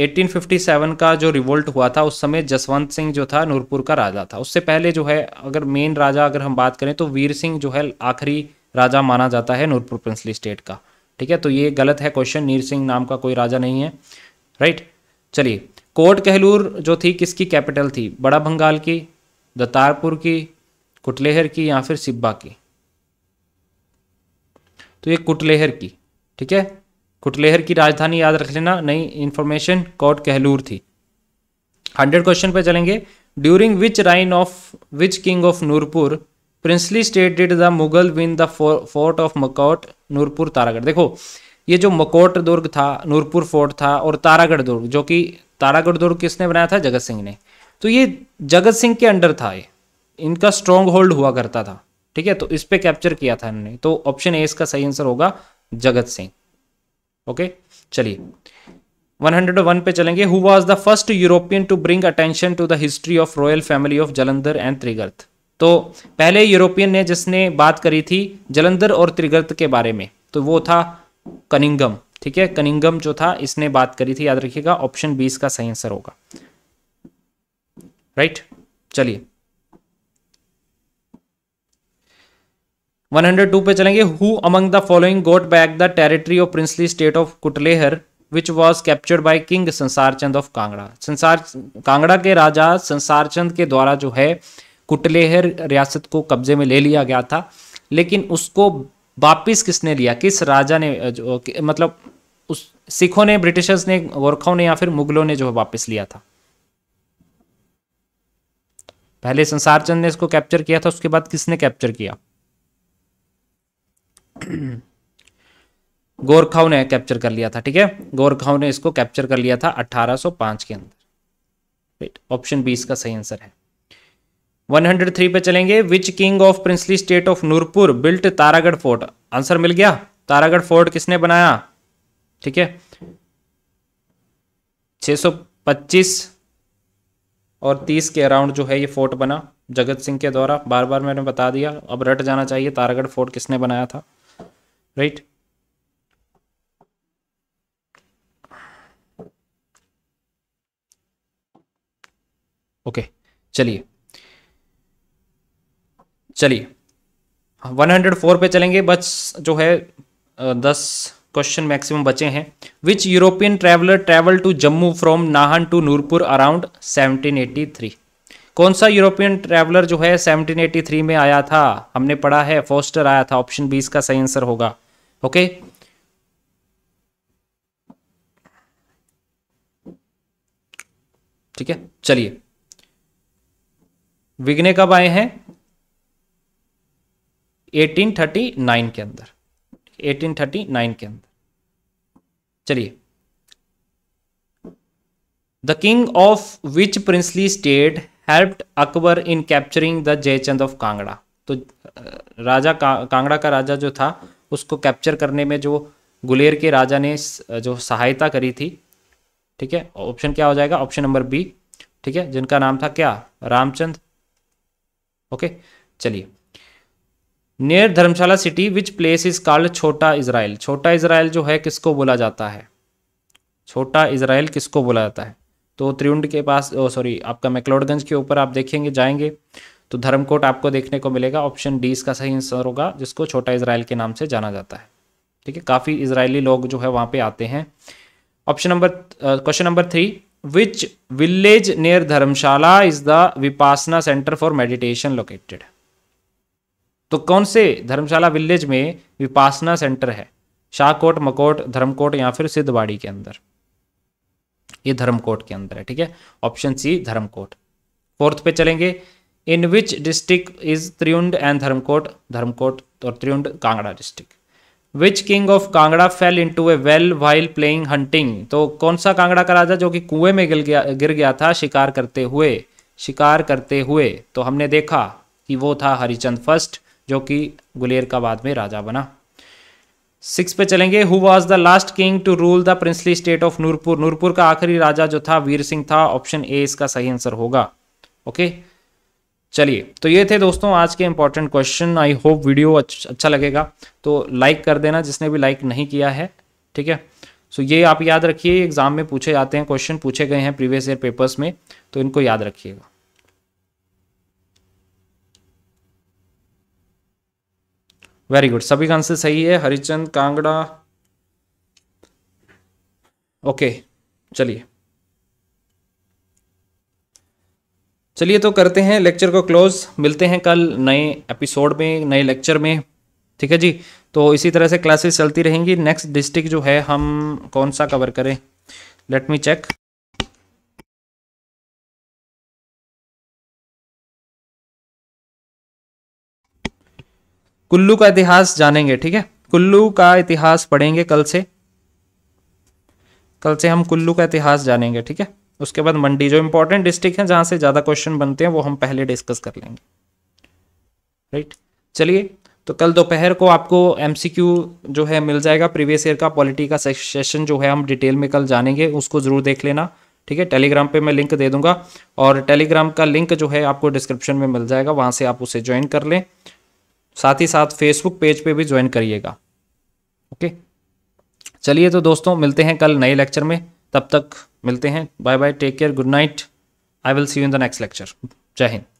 1857 का जो रिवोल्ट हुआ था उस समय जसवंत सिंह जो था नूरपुर का राजा था उससे पहले जो है अगर मेन राजा अगर हम बात करें तो वीर सिंह जो है आखिरी राजा माना जाता है नूरपुर प्रिंसली स्टेट का ठीक है तो ये गलत है क्वेश्चन नीर सिंह नाम का कोई राजा नहीं है राइट चलिए कोट कहलूर जो थी किसकी कैपिटल थी बड़ा बंगाल की दतारपुर की कुटलेहर की या फिर सिब्बा की तो ये कुटलेहर की ठीक है कुटलेहर की राजधानी याद रख लेना नई इन्फॉर्मेशन कोट कहलूर थी हंड्रेड क्वेश्चन पे चलेंगे during which reign of which king of Nurpur princely state did the Mughal win the fort of Makaut Nurpur Taragarh देखो ये जो मकोट दुर्ग था नूरपुर फोर्ट था और तारागढ़ दुर्ग जो कि तारागढ़ दुर्ग किसने बनाया था जगत सिंह ने तो ये जगत सिंह के अंडर था ये इनका स्ट्रॉन्ग होल्ड हुआ करता था ठीक है तो इस पर कैप्चर किया था इन्होंने तो ऑप्शन ए इसका सही आंसर होगा जगत सिंह ओके चलिए 101 पे चलेंगे who was the first European to bring attention to the history of royal family of Jalandhar and Trigarth तो पहले यूरोपियन ने जिसने बात करी थी जलंधर और त्रिगर्त के बारे में तो वो था कनिंगम ठीक है कनिंगम जो था इसने बात करी थी याद रखिएगा ऑप्शन बीस का सही आंसर होगा राइट चलिए 102 पे चलेंगे who among the following got back the territory of princely state of Kutlehar which was captured by king Sansar Chand of Kangra संसार कांगड़ा के राजा संसार चंद के द्वारा जो है कुटलेहर रियासत को कब्जे में ले लिया गया था लेकिन उसको वापिस किसने लिया किस राजा ने जो मतलब उस सिखों ने ब्रिटिशर्स ने गोरखों ने या फिर मुगलों ने जो है वापिस लिया था पहले संसार चंद ने इसको कैप्चर किया था उसके बाद किसने कैप्चर किया गोरखाओं ने कैप्चर कर लिया था ठीक है गोरखाओं ने इसको कैप्चर कर लिया था 1805 के अंदर ऑप्शन बी इसका सही आंसर है 103 पे चलेंगे which king of princely state of Nurpur built Taragarh fort answer मिल गया तारागढ़ फोर्ट किसने बनाया ठीक है 625 और 30 के अराउंड जो है ये फोर्ट बना जगत सिंह के द्वारा बार बार मैंने बता दिया अब रट जाना चाहिए तारागढ़ फोर्ट किसने बनाया था right ओके चलिए चलिए 104 पे चलेंगे बस जो है दस क्वेश्चन मैक्सिमम बचे हैं which European traveller travel to Jammu from Nahan to Nurpur around 1783 कौन सा यूरोपियन ट्रैवलर जो है 1783 में आया था हमने पढ़ा है फोस्टर आया था ऑप्शन बीस का सही आंसर होगा ओके ठीक है चलिए विघ्ने कब आए हैं 1839 के अंदर 1839 के अंदर चलिए the king of which princely state helped Akbar in capturing the Jaichand of Kangra तो राजा का, कांगड़ा का राजा जो था उसको कैप्चर करने में जो गुलेर के राजा ने जो सहायता करी थी ठीक है ऑप्शन क्या हो जाएगा ऑप्शन नंबर बी ठीक है जिनका नाम था क्या रामचंद्र ओके चलिए near Dharamshala city which place is called Chhota Israel Chhota Israel जो है किसको बोला जाता है छोटा इसराइल किसको बोला जाता है तो त्रिवुंड के पास सॉरी आपका मैकलोडगंज के ऊपर आप देखेंगे जाएंगे तो धर्मकोट आपको देखने को मिलेगा ऑप्शन डी इसका सही आंसर होगा जिसको छोटा इसराइल के नाम से जाना जाता है ठीक है काफ़ी इसराइली लोग जो है वहाँ पे आते हैं option number question number three which village near Dharamshala is the Vipassana centre for meditation located तो कौन से धर्मशाला विलेज में विपासना सेंटर है शाहकोट मकोट धर्मकोट या फिर सिद्धवाड़ी के अंदर ये धर्मकोट के अंदर है ठीक है ऑप्शन सी धर्मकोट फोर्थ पे चलेंगे in which district is Triund and Dharamkot Dharamkot और Triund Kangra district which king of Kangra fell into a well while playing hunting तो कौन सा कांगड़ा का राजा जो कि कुएं में गिर गया गिर गया था शिकार करते हुए शिकार करते हुए तो हमने देखा कि वो था हरिचंद फर्स्ट जो कि गुलेर का बाद में राजा बना सिक्स पे चलेंगे who was the last king to rule the princely state of Nurpur Nurpur का आखिरी राजा जो था वीर सिंह था ऑप्शन ए इसका सही आंसर होगा ओके okay? चलिए तो ये थे दोस्तों आज के important question I hope video अच्छा लगेगा तो लाइक कर देना जिसने भी लाइक नहीं किया है ठीक है सो ये आप याद रखिए एग्जाम में पूछे जाते हैं क्वेश्चन पूछे गए हैं प्रीवियस ईयर पेपर्स में तो इनको याद रखिएगा वेरी गुड सभी का आंसर सही है हरिचंद कांगड़ा ओके चलिए चलिए तो करते हैं लेक्चर को क्लोज मिलते हैं कल नए एपिसोड में नए लेक्चर में ठीक है जी तो इसी तरह से क्लासेस चलती रहेंगी नेक्स्ट डिस्ट्रिक्ट जो है हम कौन सा कवर करें लेट मी चेक कुल्लू का इतिहास जानेंगे ठीक है कुल्लू का इतिहास पढ़ेंगे कल से कल से हम कुल्लू का इतिहास जानेंगे ठीक है उसके बाद मंडी जो इंपॉर्टेंट डिस्ट्रिक्ट हैं जहाँ से ज़्यादा क्वेश्चन बनते हैं वो हम पहले डिस्कस कर लेंगे राइट चलिए तो कल दोपहर को आपको एमसीक्यू जो है मिल जाएगा प्रीवियस ईयर का पॉलिटी का सेशन जो है हम डिटेल में कल जानेंगे उसको ज़रूर देख लेना ठीक है टेलीग्राम पे मैं लिंक दे दूंगा और टेलीग्राम का लिंक जो है आपको डिस्क्रिप्शन में मिल जाएगा वहाँ से आप उसे ज्वाइन कर लें साथ ही साथ फेसबुक पेज पे भी ज्वाइन करिएगा ओके चलिए तो दोस्तों मिलते हैं कल नए लेक्चर में तब तक मिलते हैं bye bye take care good night I will see you in the next lecture Jai Hind